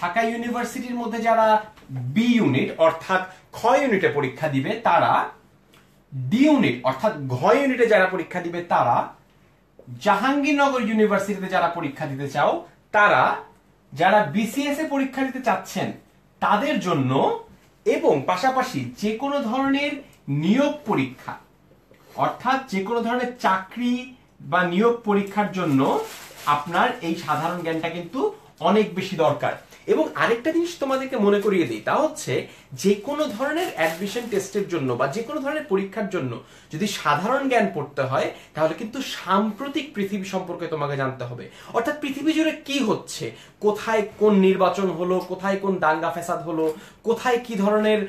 ঢাকা ইউনিভার্সিটির মধ্যে যারা বি ইউনিট অর্থাৎ খ ইউনিটে পরীক্ষা দিবে তারা ডি ইউনিট অর্থাৎ ঘ ইউনিটে যারা পরীক্ষা দিবে তারা জাহাঙ্গীরনগর ইউনিভার্সিটিতে যারা পরীক্ষা দিতে চাও তারা যারা বিসিএস এ পরীক্ষা দিতে চাচ্ছেন তাদের জন্য এবং পাশাপাশি যে কোনো ধরনের নিয়োগ পরীক্ষা অর্থাৎ যে কোনো ধরনের চাকরি বা নিয়োগ পরীক্ষার জন্য আপনার এই সাধারণ জ্ঞানটা কিন্তু অনেক বেশি দরকার এবং আরেকটা জিনিস তোমাদেরকে মনে করিয়ে দিই তা হচ্ছে যে কোনো ধরনের অ্যাডমিশন টেস্টের জন্য বা যে কোনো ধরনের পরীক্ষার জন্য যদি সাধারণ জ্ঞান পড়তে হয় তাহলে কিন্তু সাম্প্রতিক পৃথিবী সম্পর্কে তোমাকে জানতে হবে অর্থাৎ পৃথিবী জুড়ে কি হচ্ছে কোথায় কোন নির্বাচন হলো কোথায় কোন দাঙ্গা ফ্যাসাদ হলো কোথায় কি ধরনের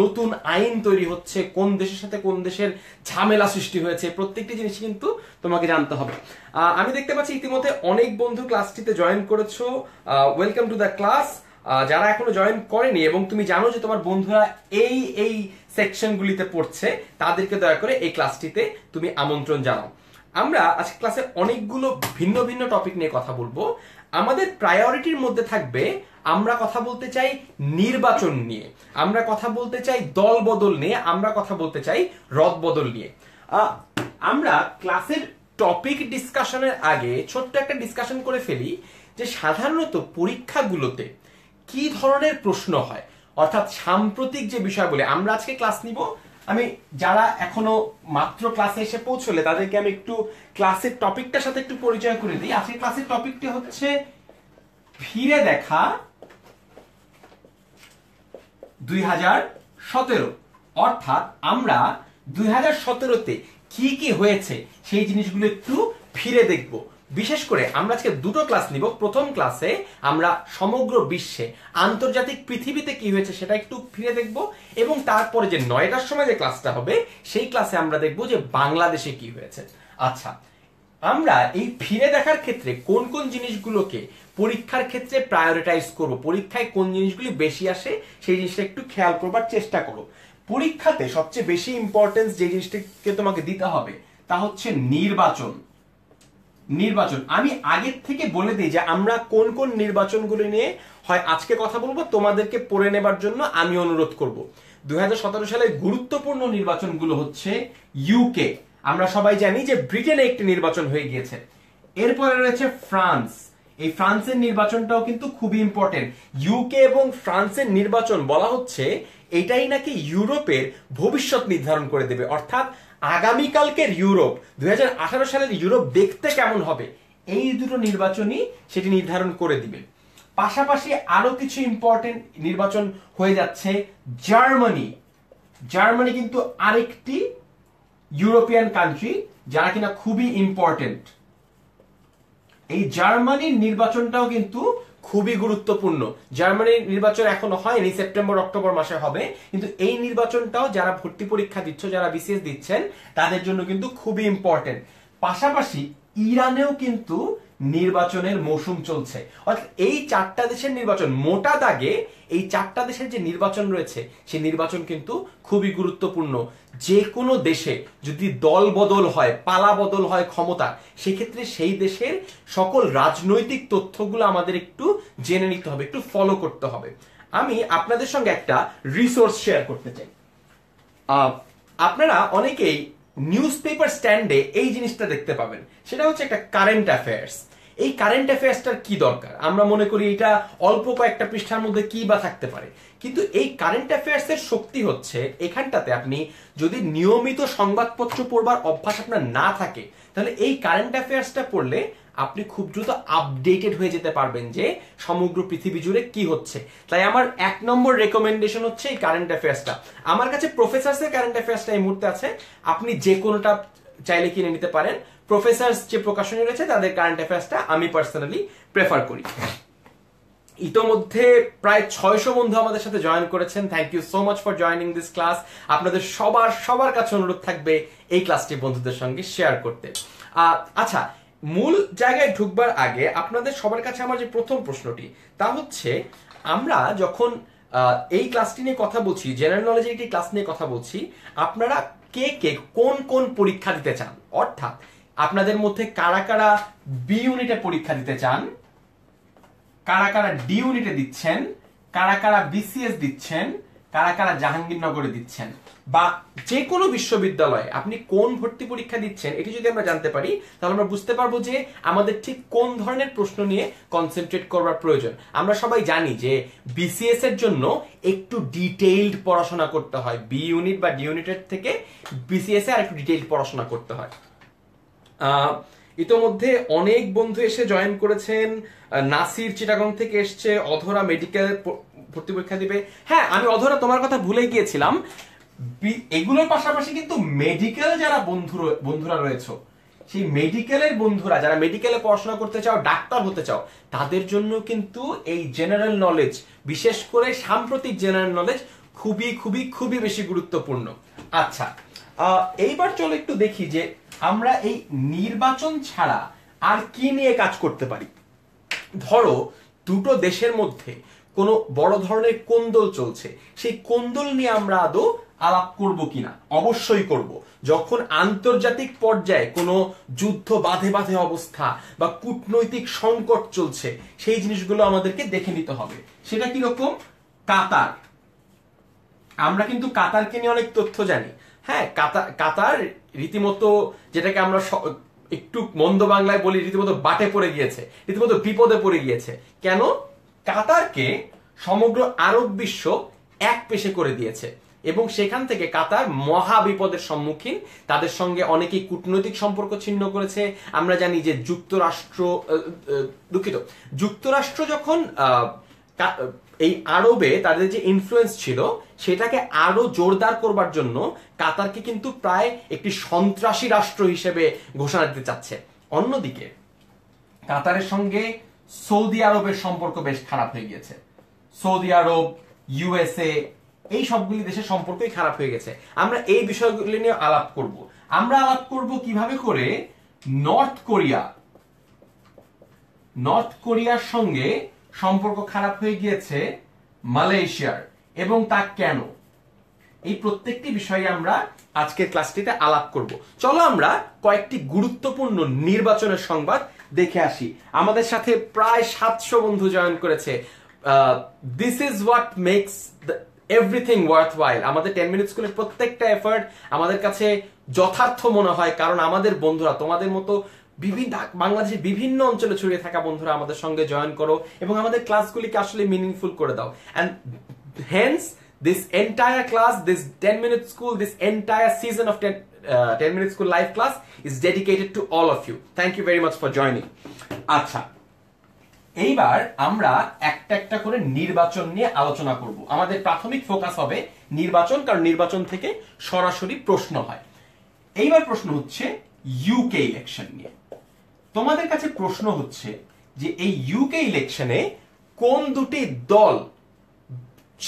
নতুন আইন তৈরি হচ্ছে কোন দেশের সাথে কোন দেশের ঝামেলা সৃষ্টি হয়েছে প্রত্যেকটি জিনিস কিন্তু তোমাকে জানতে হবে আমি দেখতে পাচ্ছি ইতিমধ্যে অনেক বন্ধু ক্লাসটিতে জয়েন করেছো ওয়েলকাম টু দ্য ক্লাস যারা এখনো জয়েন করেনি এবং তুমি জানো যে তোমার বন্ধুরা এই এই সেকশনগুলিতে পড়ছে তাদেরকে দয়া করে এই ক্লাসটিতে তুমি আমন্ত্রণ জানাও আমরা আজকে ক্লাসে অনেকগুলো ভিন্ন ভিন্ন টপিক নিয়ে কথা বলবো আমাদের প্রায়োরিটির মধ্যে থাকবে আমরা কথা বলতে চাই নির্বাচন নিয়ে আমরা কথা বলতে চাই দল বদল নিয়ে আমরা কথা বলতে চাই রদ বদল নিয়ে আমরা ক্লাসের টপিক ডিসকাশনের আগে ছোট্ট একটা ডিসকাশন করে ফেলি যে সাধারণত পরীক্ষাগুলোতে কি ধরনের প্রশ্ন হয় অর্থাৎ সাম্প্রতিক যে বিষয়গুলি আমরা আজকে ক্লাস নিব আমি যারা এখনো মাত্র ক্লাসে এসে পৌঁছলে তাদেরকে আমি একটু ক্লাসের টপিকটার সাথে একটু পরিচয় করে দিই আজকে ক্লাসের টপিকটি হচ্ছে ফিরে দেখা দুই হাজার সতেরো অর্থাৎ আমরা দুই হাজার সতেরোতে কি কি হয়েছে সেই জিনিসগুলো একটু ফিরে দেখব বিশেষ করে আমরা আজকে দুটো ক্লাস নিব প্রথম ক্লাসে আমরা সমগ্র বিশ্বে আন্তর্জাতিক পৃথিবীতে কি হয়েছে সেটা একটু ফিরে দেখব এবং তারপরে যে নয়টার সময় যে ক্লাসটা হবে সেই ক্লাসে আমরা দেখব যে বাংলাদেশে কি হয়েছে আচ্ছা আমরা এই ফিরে দেখার ক্ষেত্রে কোন কোন জিনিসগুলোকে পরীক্ষার ক্ষেত্রে প্রায়োরিটাইজ করব পরীক্ষায় কোন জিনিসগুলি বেশি আসে সেই জিনিসটা একটু খেয়াল করবার চেষ্টা করো পরীক্ষাতে সবচেয়ে বেশি ইম্পর্টেন্স যে জিনিসটাকে তোমাকে দিতে হবে তা হচ্ছে নির্বাচন নির্বাচন আমি আগের থেকে বলে দিই যে আমরা কোন কোন নির্বাচনগুলো নিয়ে হয় আজকে কথা বলবো তোমাদেরকে পড়ে নেবার জন্য আমি অনুরোধ করব দুই সালে গুরুত্বপূর্ণ নির্বাচনগুলো হচ্ছে ইউকে আমরা সবাই জানি যে ব্রিটেনে একটি নির্বাচন হয়ে গিয়েছে এরপরে রয়েছে ফ্রান্স এই ফ্রান্সের নির্বাচনটাও কিন্তু খুবই ইম্পর্টেন্ট ইউকে এবং ফ্রান্সের নির্বাচন বলা হচ্ছে এটাই নাকি ইউরোপের ভবিষ্যৎ নির্ধারণ করে দেবে অর্থাৎ আগামীকালকের ইউরোপ দুই সালের ইউরোপ দেখতে কেমন হবে এই দুটো নির্বাচনই সেটি নির্ধারণ করে দিবে পাশাপাশি আরো কিছু ইম্পর্টেন্ট নির্বাচন হয়ে যাচ্ছে জার্মানি জার্মানি কিন্তু আরেকটি ইউরোপিয়ান কান্ট্রি যারা কিনা খুবই ইম্পর্টেন্ট এই জার্মানির নির্বাচনটাও কিন্তু খুবই গুরুত্বপূর্ণ জার্মানির নির্বাচন এখনো হয়নি সেপ্টেম্বর অক্টোবর মাসে হবে কিন্তু এই নির্বাচনটাও যারা ভর্তি পরীক্ষা দিচ্ছ যারা বিসিএস দিচ্ছেন তাদের জন্য কিন্তু খুবই ইম্পর্টেন্ট পাশাপাশি ইরানেও কিন্তু নির্বাচনের মৌসুম চলছে অর্থাৎ এই চারটা দেশের নির্বাচন মোটা দাগে এই চারটা দেশের যে নির্বাচন রয়েছে সেই নির্বাচন কিন্তু খুবই গুরুত্বপূর্ণ যে কোনো দেশে যদি দল বদল হয় পালা বদল হয় ক্ষমতা সেক্ষেত্রে সেই দেশের সকল রাজনৈতিক তথ্যগুলো আমাদের একটু জেনে নিতে হবে একটু ফলো করতে হবে আমি আপনাদের সঙ্গে একটা রিসোর্স শেয়ার করতে চাই আপনারা অনেকেই নিউজ পেপার স্ট্যান্ডে এই জিনিসটা দেখতে পাবেন সেটা হচ্ছে একটা কারেন্ট অ্যাফেয়ার্স এই কারেন্ট অ্যাফেয়ার্সটার কি দরকার আমরা মনে করি এটা অল্প কয়েকটা পৃষ্ঠার মধ্যে কি বা থাকতে পারে কিন্তু এই কারেন্ট অ্যাফেয়ার্সের শক্তি হচ্ছে এখানটাতে আপনি যদি নিয়মিত সংবাদপত্র পড়বার অভ্যাস আপনার না থাকে তাহলে এই কারেন্ট অ্যাফেয়ার্সটা পড়লে আপনি খুব দ্রুত আপডেটেড হয়ে যেতে পারবেন যে সমগ্র পৃথিবী জুড়ে কি হচ্ছে তাই আমার এক নম্বর রেকমেন্ডেশন হচ্ছে এই কারেন্ট অ্যাফেয়ার্সটা আমার কাছে প্রফেসরসের কারেন্ট অ্যাফেয়ার্সটা এই মুহূর্তে আছে আপনি যে কোনোটা চাইলে কিনে নিতে পারেন প্রফেসার্স যে প্রকাশনী রয়েছে তাদের কারেন্ট অ্যাফেয়ার্সটা আমি পার্সোনালি প্রেফার করি ইতোমধ্যে প্রায় ছয়শো বন্ধু আমাদের সাথে জয়েন করেছেন thank you so much for joining this class আপনাদের সবার সবার কাছে অনুরোধ থাকবে এই ক্লাসটি বন্ধুদের সঙ্গে শেয়ার করতে আচ্ছা মূল জায়গায় ঢুকবার আগে আপনাদের সবার কাছে আমার যে প্রথম প্রশ্নটি তা হচ্ছে আমরা যখন এই ক্লাসটি নিয়ে কথা বলছি জেনারেল নলেজের একটি ক্লাস নিয়ে কথা বলছি আপনারা কে কে কোন কোন পরীক্ষা দিতে চান অর্থাৎ আপনাদের মধ্যে কারা কারা বি ইউনিটে পরীক্ষা দিতে চান কারা কারা ডি ইউনিটে দিচ্ছেন কারা কারা বিসিএস দিচ্ছেন কারা কারা জাহাঙ্গীরনগরে দিচ্ছেন বা যে কোনো বিশ্ববিদ্যালয়ে আপনি কোন ভর্তি পরীক্ষা দিচ্ছেন এটি যদি আমরা জানতে পারি তাহলে আমরা বুঝতে পারবো যে আমাদের ঠিক কোন ধরনের প্রশ্ন নিয়ে কনসেন্ট্রেট করবার প্রয়োজন আমরা সবাই জানি যে বিসিএস এর জন্য একটু ডিটেইলড পড়াশোনা করতে হয় বি ইউনিট বা ডি ইউনিটের থেকে বিসিএস এ আর একটু ডিটেইলড পড়াশোনা করতে হয় ইতোমধ্যে অনেক বন্ধু এসে জয়েন করেছেন নাসির চিটাগং থেকে এসছে অধরা মেডিকেল ভর্তি পরীক্ষা দিবে হ্যাঁ আমি অধরা তোমার কথা ভুলে গিয়েছিলাম এগুলোর পাশাপাশি কিন্তু মেডিকেল যারা বন্ধু বন্ধুরা রয়েছে সেই মেডিকেলের বন্ধুরা যারা মেডিকেলে পড়াশোনা করতে চাও ডাক্তার হতে চাও তাদের জন্য কিন্তু এই জেনারেল নলেজ বিশেষ করে সাম্প্রতিক জেনারেল নলেজ খুবই খুবই খুবই বেশি গুরুত্বপূর্ণ আচ্ছা এইবার চলো একটু দেখি যে আমরা এই নির্বাচন ছাড়া আর কি নিয়ে কাজ করতে পারি ধরো দুটো দেশের মধ্যে কোনো বড় ধরনের কোন্দল চলছে সেই কোন্দল নিয়ে আমরা আদৌ আলাপ করব কিনা অবশ্যই করব যখন আন্তর্জাতিক পর্যায়ে কোনো যুদ্ধ বাধে বাধে অবস্থা বা কূটনৈতিক সংকট চলছে সেই জিনিসগুলো আমাদেরকে দেখে নিতে হবে সেটা কিরকম কাতার আমরা কিন্তু কাতারকে নিয়ে অনেক তথ্য জানি হ্যাঁ কাতার কাতার রীতিমতো যেটাকে আমরা একটু মন্দ বাংলায় বলি রীতিমতো বাটে পড়ে গিয়েছে রীতিমতো বিপদে পড়ে গিয়েছে কেন কাতারকে সমগ্র আরব বিশ্ব এক পেশে করে দিয়েছে এবং সেখান থেকে কাতার মহা বিপদের সম্মুখীন তাদের সঙ্গে অনেকেই কূটনৈতিক সম্পর্ক ছিন্ন করেছে আমরা জানি যে যুক্তরাষ্ট্র দুঃখিত যুক্তরাষ্ট্র যখন এই আরবে তাদের যে ইনফ্লুয়েন্স ছিল সেটাকে আরো জোরদার করবার জন্য কাতারকে কিন্তু প্রায় একটি সন্ত্রাসী রাষ্ট্র হিসেবে ঘোষণা দিতে চাচ্ছে অন্যদিকে কাতারের সঙ্গে সৌদি আরবের সম্পর্ক বেশ খারাপ হয়ে গিয়েছে সৌদি আরব ইউএসএ এই সবগুলি দেশের সম্পর্কই খারাপ হয়ে গেছে আমরা এই বিষয়গুলি নিয়ে আলাপ করব আমরা আলাপ করব কিভাবে করে নর্থ কোরিয়া নর্থ কোরিয়ার সঙ্গে সম্পর্ক খারাপ হয়ে গিয়েছে মালয়েশিয়ার এবং তা কেন এই প্রত্যেকটি বিষয়ে আমরা আজকের ক্লাসটিতে আলাপ করব চলো আমরা কয়েকটি গুরুত্বপূর্ণ নির্বাচনের সংবাদ দেখে আসি আমাদের সাথে প্রায় সাতশো বন্ধু জয়েন করেছে this is what makes everything worthwhile আমাদের টেন মিনিট স্কুলের প্রত্যেকটা এফার্ট আমাদের কাছে যথার্থ মনে হয় কারণ আমাদের বন্ধুরা তোমাদের মতো বিভিন্ন বাংলাদেশের বিভিন্ন অঞ্চলে ছড়িয়ে থাকা বন্ধুরা আমাদের সঙ্গে জয়েন করো এবং আমাদের ক্লাসগুলিকে আসলে মিনিংফুল করে দাও and hence this entire class this ten minute school this entire season of ten ten minute school life class is dedicated to all of you thank you very much for joining আচ্ছা এইবার আমরা একটা একটা করে নির্বাচন নিয়ে আলোচনা করব আমাদের প্রাথমিক ফোকাস হবে নির্বাচন কারণ নির্বাচন থেকে সরাসরি প্রশ্ন হয় এইবার প্রশ্ন হচ্ছে ইউকে ইলেকশন নিয়ে তোমাদের কাছে প্রশ্ন হচ্ছে যে এই ইউকে ইলেকশনে কোন দুটি দল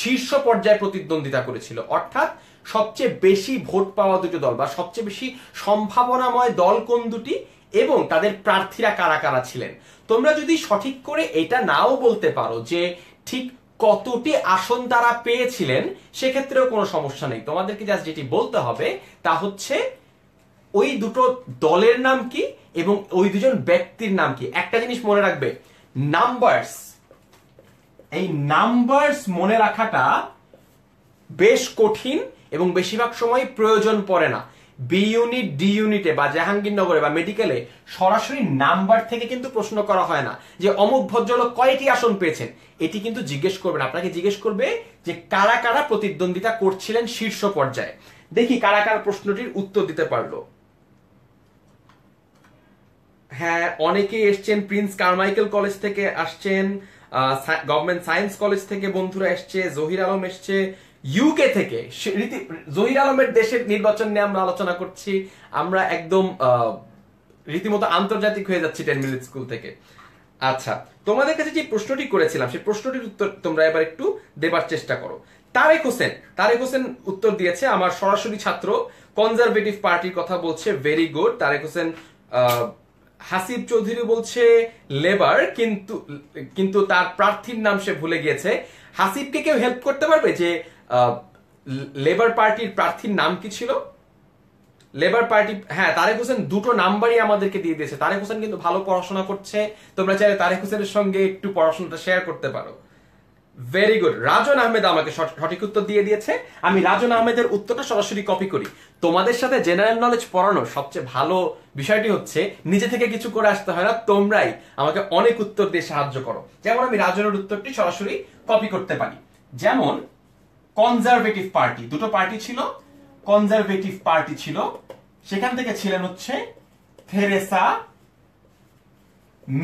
শীর্ষ পর্যায়ে প্রতিদ্বন্দ্বিতা করেছিল অর্থাৎ সবচেয়ে বেশি ভোট পাওয়া দুটো দল বা সবচেয়ে বেশি সম্ভাবনাময় দল কোন দুটি এবং তাদের প্রার্থীরা কারা কারা ছিলেন তোমরা যদি সঠিক করে এটা নাও বলতে পারো যে ঠিক কতটি আসন তারা পেয়েছিলেন সেক্ষেত্রেও কোনো সমস্যা নেই তোমাদেরকে জাস্ট যেটি বলতে হবে তা হচ্ছে ওই দুটো দলের নাম কি এবং ওই দুজন ব্যক্তির নাম কি একটা জিনিস মনে রাখবে নাম্বারস এই নাম্বারস মনে রাখাটা বেশ কঠিন এবং বেশিরভাগ সময় প্রয়োজন পড়ে না বি ইউনিট ডি ইউনিটে বা জাহাঙ্গীরনগরে বা মেডিকেলে সরাসরি নাম্বার থেকে কিন্তু প্রশ্ন করা হয় না যে অমুক ভদ্রলোক কয়টি আসন পেয়েছেন এটি কিন্তু জিজ্ঞেস করবেন আপনাকে জিজ্ঞেস করবে যে কারা কারা প্রতিদ্বন্দ্বিতা করছিলেন শীর্ষ পর্যায়ে দেখি কারা কারা প্রশ্নটির উত্তর দিতে পারলো হ্যাঁ অনেকেই এসছেন প্রিন্স কারমাইকেল কলেজ থেকে আসছেন গভর্নমেন্ট সায়েন্স কলেজ থেকে বন্ধুরা এসছে জহির আলম এসছে ইউকে থেকে জহির আলমের দেশের নির্বাচন নিয়ে আমরা আলোচনা করছি আমরা একদম রীতিমতো আন্তর্জাতিক হয়ে যাচ্ছি টেন মিনিট স্কুল থেকে আচ্ছা তোমাদের কাছে যে প্রশ্নটি করেছিলাম সেই প্রশ্নটির উত্তর তোমরা এবার একটু দেবার চেষ্টা করো তারেক হোসেন তারেক হোসেন উত্তর দিয়েছে আমার সরাসরি ছাত্র কনজারভেটিভ পার্টির কথা বলছে ভেরি গুড তারেক হোসেন হাসিব চৌধুরী বলছে লেবার কিন্তু কিন্তু তার প্রার্থীর নাম সে ভুলে গিয়েছে হাসিবকে কেউ হেল্প করতে পারবে যে লেবার পার্টির প্রার্থীর নাম কি ছিল লেবার পার্টি হ্যাঁ তারেক হোসেন দুটো নাম্বারই আমাদেরকে দিয়ে দিয়েছে তারেক হোসেন কিন্তু ভালো পড়াশোনা করছে তোমরা চাইলে তারেক হোসেনের সঙ্গে একটু পড়াশোনাটা শেয়ার করতে পারো ভেরি গুড রাজন আহমেদ আমাকে সঠিক উত্তর দিয়ে দিয়েছে আমি রাজন আহমেদের উত্তরটা সরাসরি কপি করি তোমাদের সাথে জেনারেল নলেজ পড়ানোর সবচেয়ে ভালো বিষয়টি হচ্ছে নিজে থেকে কিছু করে আসতে হয় না তোমরাই আমাকে অনেক উত্তর দিয়ে সাহায্য করো যেমন আমি রাজনের উত্তরটি সরাসরি কপি করতে পারি যেমন কনজারভেটিভ পার্টি দুটো পার্টি ছিল কনজারভেটিভ পার্টি ছিল সেখান থেকে ছিলেন হচ্ছে থেরেসা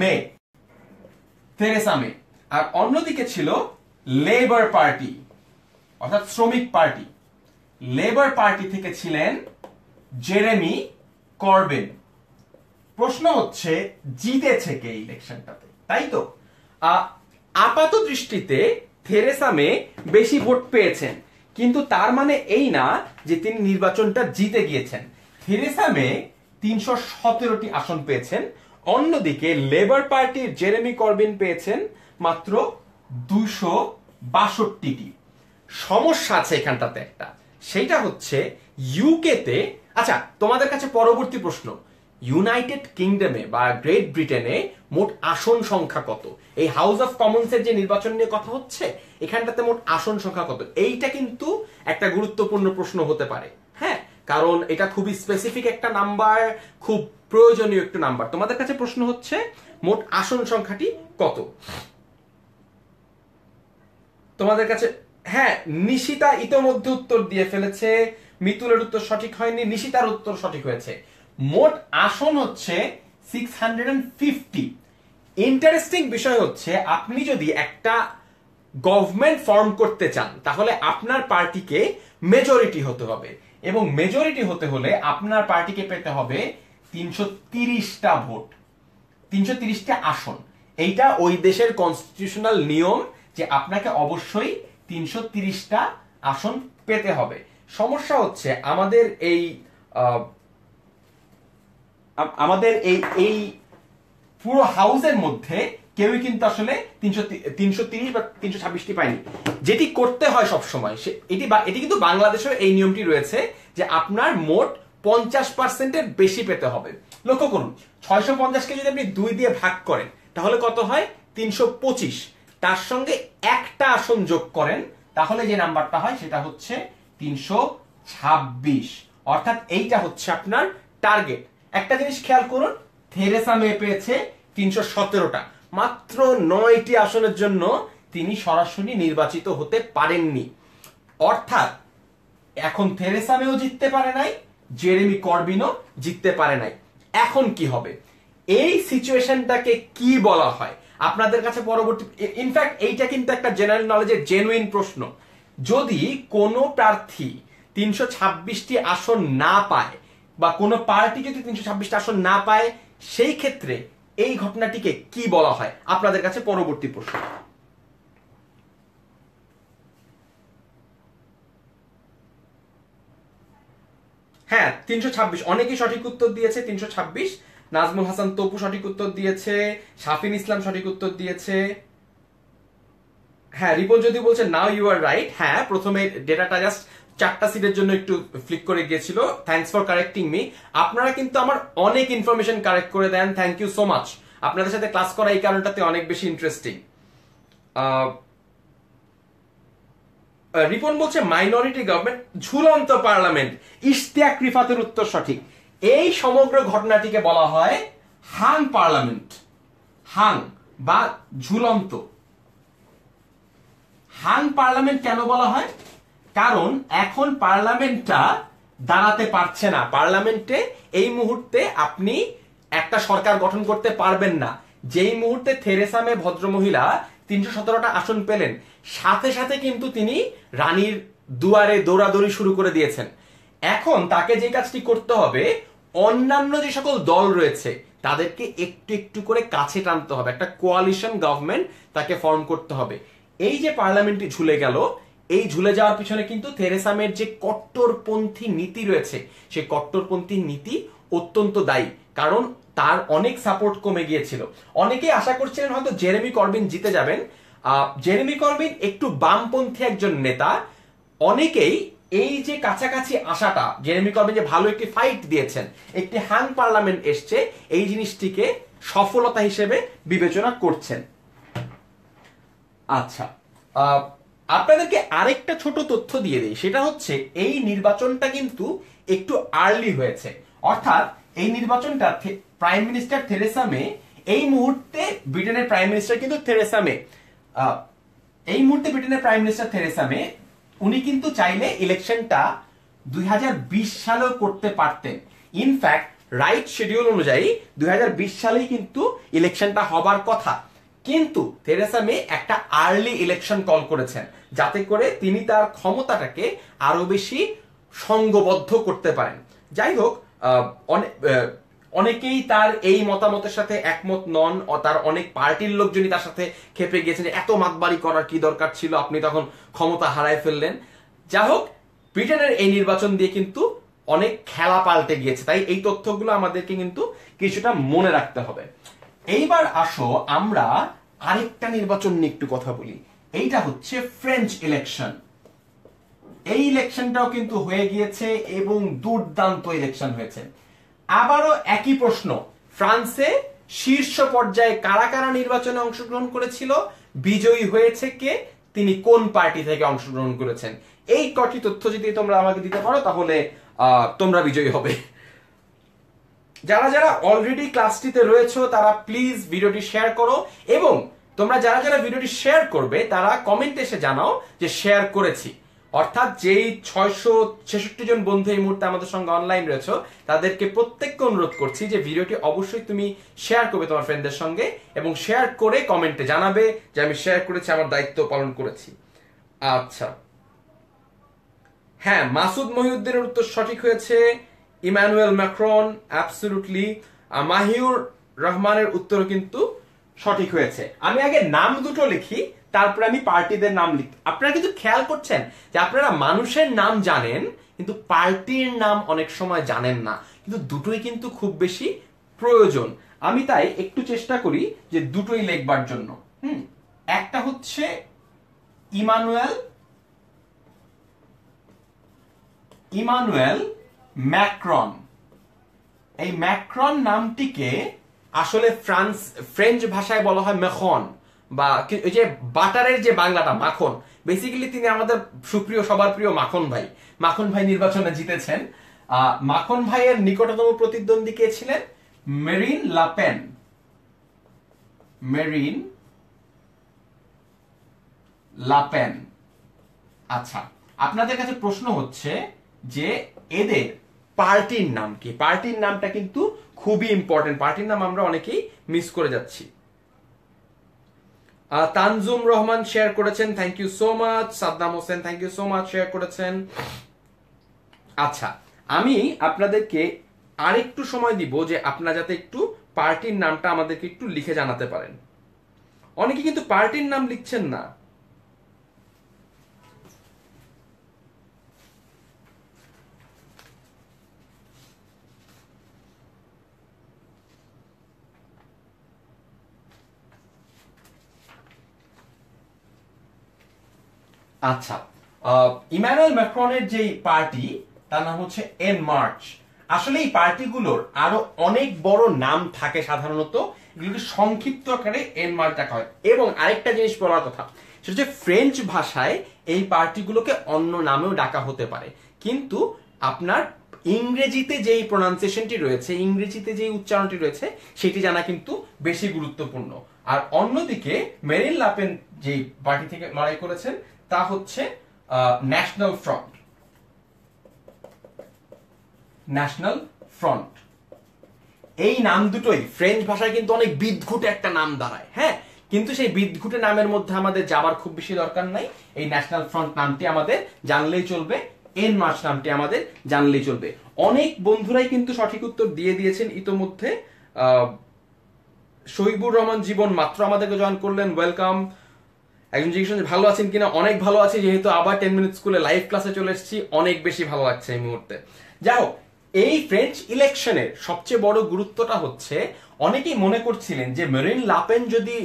মে থেরেসা মে আর অন্যদিকে ছিল লেবার পার্টি অর্থাৎ শ্রমিক পার্টি লেবার পার্টি থেকে ছিলেন জেরেমি করবেন প্রশ্ন হচ্ছে জিতেছে কে ইলেকশনটাতে তাই তো আপাত দৃষ্টিতে থেরেসা মে বেশি ভোট পেয়েছেন কিন্তু তার মানে এই না যে তিনি নির্বাচনটা জিতে গিয়েছেন থেরেসা মে তিনশো সতেরোটি আসন পেয়েছেন অন্যদিকে লেবার পার্টির জেরেমি করবিন পেয়েছেন মাত্র দুশো বাষট্টিটি সমস্যা আছে এখানটাতে একটা সেইটা হচ্ছে ইউকেতে আচ্ছা তোমাদের কাছে পরবর্তী প্রশ্ন ইউনাইটেড কিংডমে বা গ্রেট ব্রিটেনে মোট আসন সংখ্যা কত এই হাউস অফ কমন্সের যে নির্বাচন নিয়ে কথা হচ্ছে এখানটাতে মোট আসন সংখ্যা কত এইটা কিন্তু একটা গুরুত্বপূর্ণ প্রশ্ন হতে পারে হ্যাঁ কারণ এটা খুবই স্পেসিফিক একটা নাম্বার খুব প্রয়োজনীয় একটা নাম্বার তোমাদের কাছে প্রশ্ন হচ্ছে মোট আসন সংখ্যাটি কত তোমাদের কাছে হ্যাঁ নিশিতা ইতোমধ্যে উত্তর দিয়ে ফেলেছে মিতুলের উত্তর সঠিক হয়নি নিশিতার উত্তর সঠিক হয়েছে মোট আসন হচ্ছে সিক্স হান্ড্রেড ফিফটি ইন্টারেস্টিং বিষয় হচ্ছে আপনি যদি একটা গভর্নমেন্ট ফর্ম করতে চান তাহলে আপনার পার্টিকে মেজরিটি হতে হবে এবং মেজরিটি হতে হলে আপনার পার্টিকে পেতে হবে তিনশো তিরিশটা ভোট তিনশো তিরিশটা আসন এইটা ওই দেশের কনস্টিটিউশনাল নিয়ম যে আপনাকে অবশ্যই তিনশো তিরিশটা আসন পেতে হবে সমস্যা হচ্ছে আমাদের এই আমাদের এই এই পুরো হাউসের মধ্যে কেউই কিন্তু আসলে তিনশো তিনশো তিরিশ বা তিনশো ছাব্বিশটি পায়নি যেটি করতে হয় সবসময় সে এটি এটি কিন্তু বাংলাদেশেও এই নিয়মটি রয়েছে যে আপনার মোট পঞ্চাশ পার্সেন্টের বেশি পেতে হবে লক্ষ্য করুন ছয়শো পঞ্চাশকে যদি আপনি দুই দিয়ে ভাগ করেন তাহলে কত হয় তিনশো পঁচিশ তার সঙ্গে একটা আসন যোগ করেন তাহলে যে নাম্বারটা হয় সেটা হচ্ছে তিনশো ছাব্বিশ অর্থাৎ এইটা হচ্ছে আপনার টার্গেট একটা জিনিস খেয়াল করুন থেরেসা মে পেয়েছে তিনশো সতেরোটা মাত্র নয়টি আসনের জন্য তিনি সরাসরি নির্বাচিত হতে পারেননি অর্থাৎ এখন থেরেসা মেও জিততে পারে নাই জেরেমি করবিনও জিততে পারে নাই এখন কি হবে এই সিচুয়েশনটাকে কি বলা হয় আপনাদের কাছে পরবর্তী ইনফ্যাক্ট এইটা কিন্তু একটা জেনারেল নলেজের জেনুইন প্রশ্ন যদি কোনো প্রার্থী তিনশো ছাব্বিশটি আসন না পায় বা কোনো পার্টি যদি তিনশো ছাব্বিশটা আসন না পায় সেই ক্ষেত্রে এই ঘটনাটিকে কি বলা হয় আপনাদের কাছে পরবর্তী প্রশ্ন হ্যাঁ তিনশো ছাব্বিশ অনেকেই সঠিক উত্তর দিয়েছে তিনশো ছাব্বিশ নাজমুল হাসান তপু সঠিক উত্তর দিয়েছে শাফিন ইসলাম সঠিক উত্তর দিয়েছে হ্যাঁ রিপন যদি বলছে নাও ইউ আর রাইট হ্যাঁ প্রথমে ডেটাটা জাস্ট চারটা সিটের জন্য একটু ফ্লিক করে গেছিল থ্যাংকস ফর কারেক্টিং মি আপনারা কিন্তু আমার অনেক ইনফরমেশন কারেক্ট করে দেন থ্যাংক ইউ সো মাচ আপনাদের সাথে ক্লাস করা এই কারণটাতে অনেক বেশি ইন্টারেস্টিং রিপন বলছে মাইনরিটি গভর্নমেন্ট ঝুলন্ত পার্লামেন্ট ইশতিয়াক রিফাতের উত্তর সঠিক এই সমগ্র ঘটনাটিকে বলা হয় হাং পার্লামেন্ট হাং বা ঝুলন্ত হাং পার্লামেন্ট কেন বলা হয় কারণ এখন পার্লামেন্টটা দাঁড়াতে পারছে না পার্লামেন্টে এই মুহূর্তে আপনি একটা সরকার গঠন করতে পারবেন না যেই মুহূর্তে থেরেসা মে ভদ্রমহিলা তিনশো সতেরোটা আসন পেলেন সাথে সাথে কিন্তু তিনি রানীর দুয়ারে দৌড়াদৌড়ি শুরু করে দিয়েছেন এখন তাকে যে কাজটি করতে হবে অন্যান্য যে সকল দল রয়েছে তাদেরকে একটু একটু করে কাছে টানতে হবে একটা কোয়ালিশন গভর্নমেন্ট তাকে ফর্ম করতে হবে এই যে পার্লামেন্টটি ঝুলে গেল এই ঝুলে যাওয়ার পিছনে কিন্তু থেরেসামের যে কট্টরপন্থী নীতি রয়েছে সেই কট্টরপন্থী নীতি অত্যন্ত দায়ী কারণ তার অনেক সাপোর্ট কমে গিয়েছিল অনেকেই আশা করছিলেন হয়তো জেরেমি করবিন জিতে যাবেন জেরেমি করবিন একটু বামপন্থী একজন নেতা অনেকেই এই যে কাছাকাছি আসাটা জেরেমি করবিন যে ভালো একটি ফাইট দিয়েছেন একটি হ্যাং পার্লামেন্ট এসছে এই জিনিসটিকে সফলতা হিসেবে বিবেচনা করছেন আচ্ছা আপনাদেরকে আরেকটা ছোট তথ্য দিয়ে দিই সেটা হচ্ছে এই নির্বাচনটা কিন্তু একটু আর্লি হয়েছে অর্থাৎ এই নির্বাচনটা প্রাইম মিনিস্টার থেরেসা মে এই মুহূর্তে ব্রিটেনের প্রাইম মিনিস্টার কিন্তু থেরেসা মে এই মুহূর্তে ব্রিটেনের প্রাইম মিনিস্টার থেরেসা মে উনি কিন্তু চাইলে ইলেকশনটা দুই সালেও করতে পারতেন ইনফ্যাক্ট রাইট শিডিউল অনুযায়ী দুই সালেই কিন্তু ইলেকশনটা হবার কথা কিন্তু থেরেসা মে একটা আর্লি ইলেকশন কল করেছেন যাতে করে তিনি তার ক্ষমতাটাকে আরো বেশি সঙ্গবদ্ধ করতে পারেন যাই হোক অনেকেই তার এই মতামতের সাথে একমত নন তার অনেক পার্টির লোকজনই তার সাথে খেপে গিয়েছেন এত মাতবাড়ি করার কি দরকার ছিল আপনি তখন ক্ষমতা হারায় ফেললেন যা হোক ব্রিটেনের এই নির্বাচন দিয়ে কিন্তু অনেক খেলা পাল্টে গিয়েছে তাই এই তথ্যগুলো আমাদেরকে কিন্তু কিছুটা মনে রাখতে হবে এইবার আসো আমরা আরেকটা নির্বাচন নিয়ে একটু কথা বলি এইটা হচ্ছে ফ্রেঞ্চ ইলেকশন এই ইলেকশনটাও কিন্তু হয়ে গিয়েছে এবং দুর্দান্ত ইলেকশন হয়েছে আবারও একই প্রশ্ন ফ্রান্সে শীর্ষ পর্যায়ে কারা কারা নির্বাচনে অংশগ্রহণ করেছিল বিজয়ী হয়েছে কে তিনি কোন পার্টি থেকে অংশগ্রহণ করেছেন এই কটি তথ্য যদি তোমরা আমাকে দিতে পারো তাহলে তোমরা বিজয়ী হবে যারা যারা অলরেডি ক্লাসটিতে রয়েছে তারা প্লিজ ভিডিওটি শেয়ার করো এবং তোমরা যারা যারা ভিডিওটি শেয়ার করবে তারা কমেন্ট এসে জানাও যে শেয়ার করেছি অর্থাৎ যেই ছয়শো ছেষট্টি জন বন্ধু এই মুহূর্তে আমাদের সঙ্গে অনলাইন রয়েছে তাদেরকে প্রত্যেককে অনুরোধ করছি যে ভিডিওটি অবশ্যই তুমি শেয়ার করবে তোমার ফ্রেন্ডদের সঙ্গে এবং শেয়ার করে কমেন্টে জানাবে যে আমি শেয়ার করেছি আমার দায়িত্ব পালন করেছি আচ্ছা হ্যাঁ মাসুদ মহিউদ্দিনের উত্তর সঠিক হয়েছে ইমানুয়েল ম্যাক্রন অ্যাবসলুটলি মাহিউর রহমানের উত্তর কিন্তু সঠিক হয়েছে আমি আগে নাম দুটো লিখি তারপরে আমি পার্টিদের নাম লিখি আপনারা কিন্তু খেয়াল করছেন যে আপনারা মানুষের নাম জানেন কিন্তু পার্টির নাম অনেক সময় জানেন না কিন্তু দুটোই কিন্তু খুব বেশি প্রয়োজন আমি তাই একটু চেষ্টা করি যে দুটোই লেখবার জন্য হুম একটা হচ্ছে ইমানুয়েল ইমানুয়েল ম্যাক্রন এই ম্যাক্রন নামটিকে আসলে ফ্রান্স ফ্রেঞ্চ ভাষায় বলা হয় মেখন বা ওই যে বাটারের যে বাংলাটা মাখন বেসিক্যালি তিনি আমাদের সুপ্রিয় সবার প্রিয় মাখন ভাই মাখন ভাই নির্বাচনে জিতেছেন মাখন ভাইয়ের নিকটতম প্রতিদ্বন্দ্বী কে ছিলেন মেরিন লাপেন মেরিন লাপেন আচ্ছা আপনাদের কাছে প্রশ্ন হচ্ছে যে এদের পার্টির নাম কি পার্টির নামটা কিন্তু খুবই ইম্পর্টেন্ট পার্টির নাম আমরা অনেকেই মিস করে যাচ্ছি তানজুম রহমান শেয়ার করেছেন thank you so much Saddam Hossain thank you so much share করেছেন আচ্ছা আমি আপনাদেরকে আরেকটু সময় দিব যে আপনারা যাতে একটু পার্টির নামটা আমাদেরকে একটু লিখে জানাতে পারেন অনেকে কিন্তু পার্টির নাম লিখছেন না আচ্ছা ইম্যানুয়েল ম্যাক্রনের যে পার্টি তার নাম হচ্ছে এন মার্চ আসলে এই পার্টিগুলোর আরো অনেক বড় নাম থাকে সাধারণত এগুলোকে সংক্ষিপ্ত আকারে এন মার্চ ডাকা হয় এবং আরেকটা জিনিস বলার কথা সেটা হচ্ছে ফ্রেঞ্চ ভাষায় এই পার্টিগুলোকে অন্য নামেও ডাকা হতে পারে কিন্তু আপনার ইংরেজিতে যেই প্রনাউন্সিয়েশনটি রয়েছে ইংরেজিতে যেই উচ্চারণটি রয়েছে সেটি জানা কিন্তু বেশি গুরুত্বপূর্ণ আর অন্যদিকে মেরিন লাপেন যে পার্টি থেকে লড়াই করেছেন তা হচ্ছে ন্যাশনাল ফ্রন্ট ন্যাশনাল ফ্রন্ট এই নাম দুটোই ফ্রেঞ্চ ভাষায় কিন্তু অনেক বিদঘুটে একটা নাম দাঁড়ায় হ্যাঁ কিন্তু সেই বিদঘুটে নামের মধ্যে আমাদের যাবার খুব বেশি দরকার নাই এই ন্যাশনাল ফ্রন্ট নামটি আমাদের জানলেই চলবে এন মার্চ নামটি আমাদের জানলেই চলবে অনেক বন্ধুরাই কিন্তু সঠিক উত্তর দিয়ে দিয়েছেন ইতোমধ্যে শহীবুর রহমান জীবন মাত্র আমাদেরকে জয়েন করলেন ওয়েলকাম আহ একজন জিজ্ঞেস ভালো আছেন কিনা অনেক ভালো আছি যেহেতু আবার টেন মিনিট স্কুলে লাইভ ক্লাসে চলে এসেছি অনেক বেশি ভালো লাগছে এই মুহূর্তে যাই হোক এই ফ্রেঞ্চ ইলেকশনের সবচেয়ে বড় গুরুত্বটা হচ্ছে অনেকেই মনে করছিলেন যে মেরিন লাপেন যদি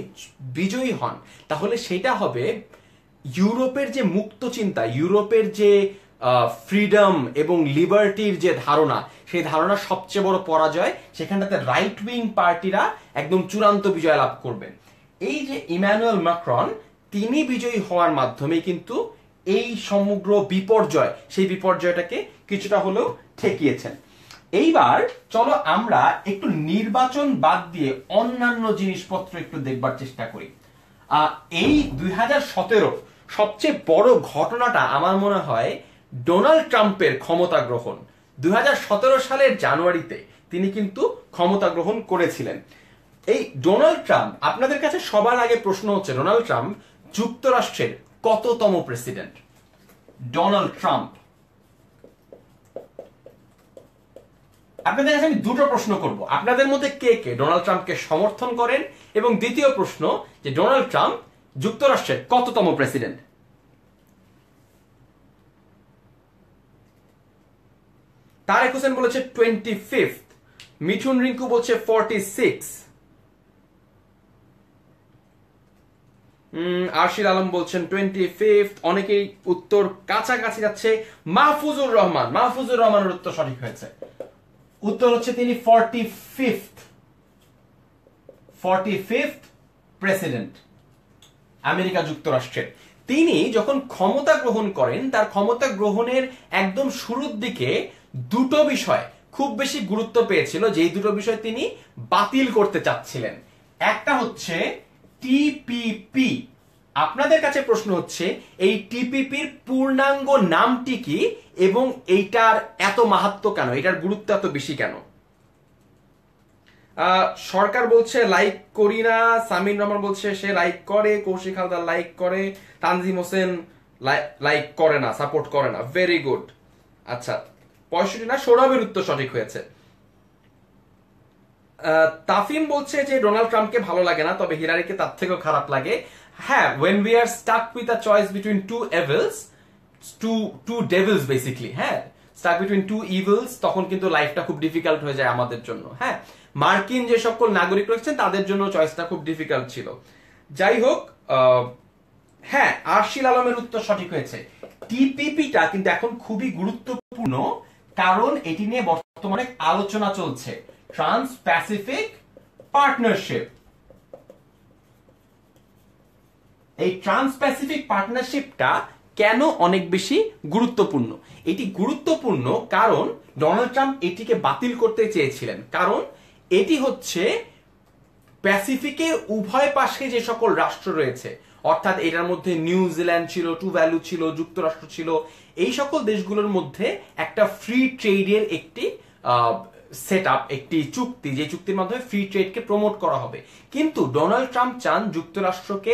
বিজয়ী হন তাহলে সেটা হবে ইউরোপের যে মুক্ত চিন্তা ইউরোপের যে ফ্রিডম এবং লিবার্টির যে ধারণা সেই ধারণা সবচেয়ে বড় পরাজয় সেখানটাতে রাইট উইং পার্টিরা একদম চূড়ান্ত বিজয় লাভ করবেন এই যে ইমানুয়েল মাক্রন তিনি বিজয়ী হওয়ার মাধ্যমে কিন্তু এই সমগ্র বিপর্যয় সেই বিপর্যয়টাকে কিছুটা হলেও ঠেকিয়েছেন এইবার চলো আমরা একটু নির্বাচন বাদ দিয়ে অন্যান্য জিনিসপত্র একটু দেখবার চেষ্টা করি এই দুই সবচেয়ে বড় ঘটনাটা আমার মনে হয় ডোনাল্ড ট্রাম্পের ক্ষমতা গ্রহণ দুই সালের জানুয়ারিতে তিনি কিন্তু ক্ষমতা গ্রহণ করেছিলেন এই ডোনাল্ড ট্রাম্প আপনাদের কাছে সবার আগে প্রশ্ন হচ্ছে ডোনাল্ড ট্রাম্প যুক্তরাষ্ট্রের কততম প্রেসিডেন্ট ডোনাল্ড ট্রাম্প আপনাদের কাছে আমি দুটো প্রশ্ন করব আপনাদের মধ্যে কে কে ডোনাল্ড ট্রাম্পকে সমর্থন করেন এবং দ্বিতীয় প্রশ্ন যে ডোনাল্ড ট্রাম্প যুক্তরাষ্ট্রের কততম প্রেসিডেন্ট তারেক হোসেন বলেছে টোয়েন্টি ফিফথ মিঠুন রিঙ্কু বলছে ফর্টি সিক্স আরশিদ আলম বলছেন টোয়েন্টি ফিফথ অনেকেই উত্তর কাছাকাছি যাচ্ছে মাহফুজুর রহমান মাহফুজুর রহমানের উত্তর সঠিক হয়েছে উত্তর হচ্ছে তিনি forty fifth forty fifth president America যুক্তরাষ্ট্রের তিনি যখন ক্ষমতা গ্রহণ করেন তার ক্ষমতা গ্রহণের একদম শুরুর দিকে দুটো বিষয় খুব বেশি গুরুত্ব পেয়েছিল যে দুটো বিষয় তিনি বাতিল করতে চাচ্ছিলেন একটা হচ্ছে টিপিপি আপনাদের কাছে প্রশ্ন হচ্ছে এই টিপিপির পূর্ণাঙ্গ নামটি কি এবং এইটার এত মাহাত্ম কেন এটার গুরুত্ব এত বেশি কেন সরকার বলছে লাইক করি না সামিন রহমান বলছে সে লাইক করে কৌশিক হালদার লাইক করে তানজিম হোসেন লাইক করে না সাপোর্ট করে না ভেরি গুড আচ্ছা পঁয়ষট্টি না সৌরভের উত্তর সঠিক হয়েছে তাফিম বলছে যে ডোনাল্ড ট্রাম্পকে ভালো লাগে না তবে হিলারিকে তার থেকেও খারাপ লাগে হ্যাঁ when we are stuck with a choice between two evils two two devils basically হ্যাঁ স্টাক বিটুইন টু ইভেলস তখন কিন্তু লাইফটা খুব ডিফিকাল্ট হয়ে যায় আমাদের জন্য হ্যাঁ মার্কিন যে সকল নাগরিক রয়েছেন তাদের জন্য চয়েসটা খুব ডিফিকাল্ট ছিল যাই হোক হ্যাঁ আরশিল আলমের উত্তর সঠিক হয়েছে টিপিপিটা কিন্তু এখন খুবই গুরুত্বপূর্ণ কারণ এটি নিয়ে বর্তমানে আলোচনা চলছে ট্রান্স-প্যাসিফিক পার্টনারশিপ এই ট্রান্সপ্যাসিফিক পার্টনারশিপটা কেন অনেক বেশি গুরুত্বপূর্ণ এটি গুরুত্বপূর্ণ কারণ ডোনাল্ড ট্রাম্প এটিকে বাতিল করতে চেয়েছিলেন কারণ এটি হচ্ছে প্যাসিফিকের উভয় পাশে যে সকল রাষ্ট্র রয়েছে অর্থাৎ এটার মধ্যে নিউজিল্যান্ড ছিল টু ভ্যালু ছিল যুক্তরাষ্ট্র ছিল এই সকল দেশগুলোর মধ্যে একটা ফ্রি ট্রেডের একটি সেট আপ একটি চুক্তি যে চুক্তির মাধ্যমে ফ্রি ট্রেডকে প্রমোট করা হবে কিন্তু ডোনাল্ড ট্রাম্প চান যুক্তরাষ্ট্রকে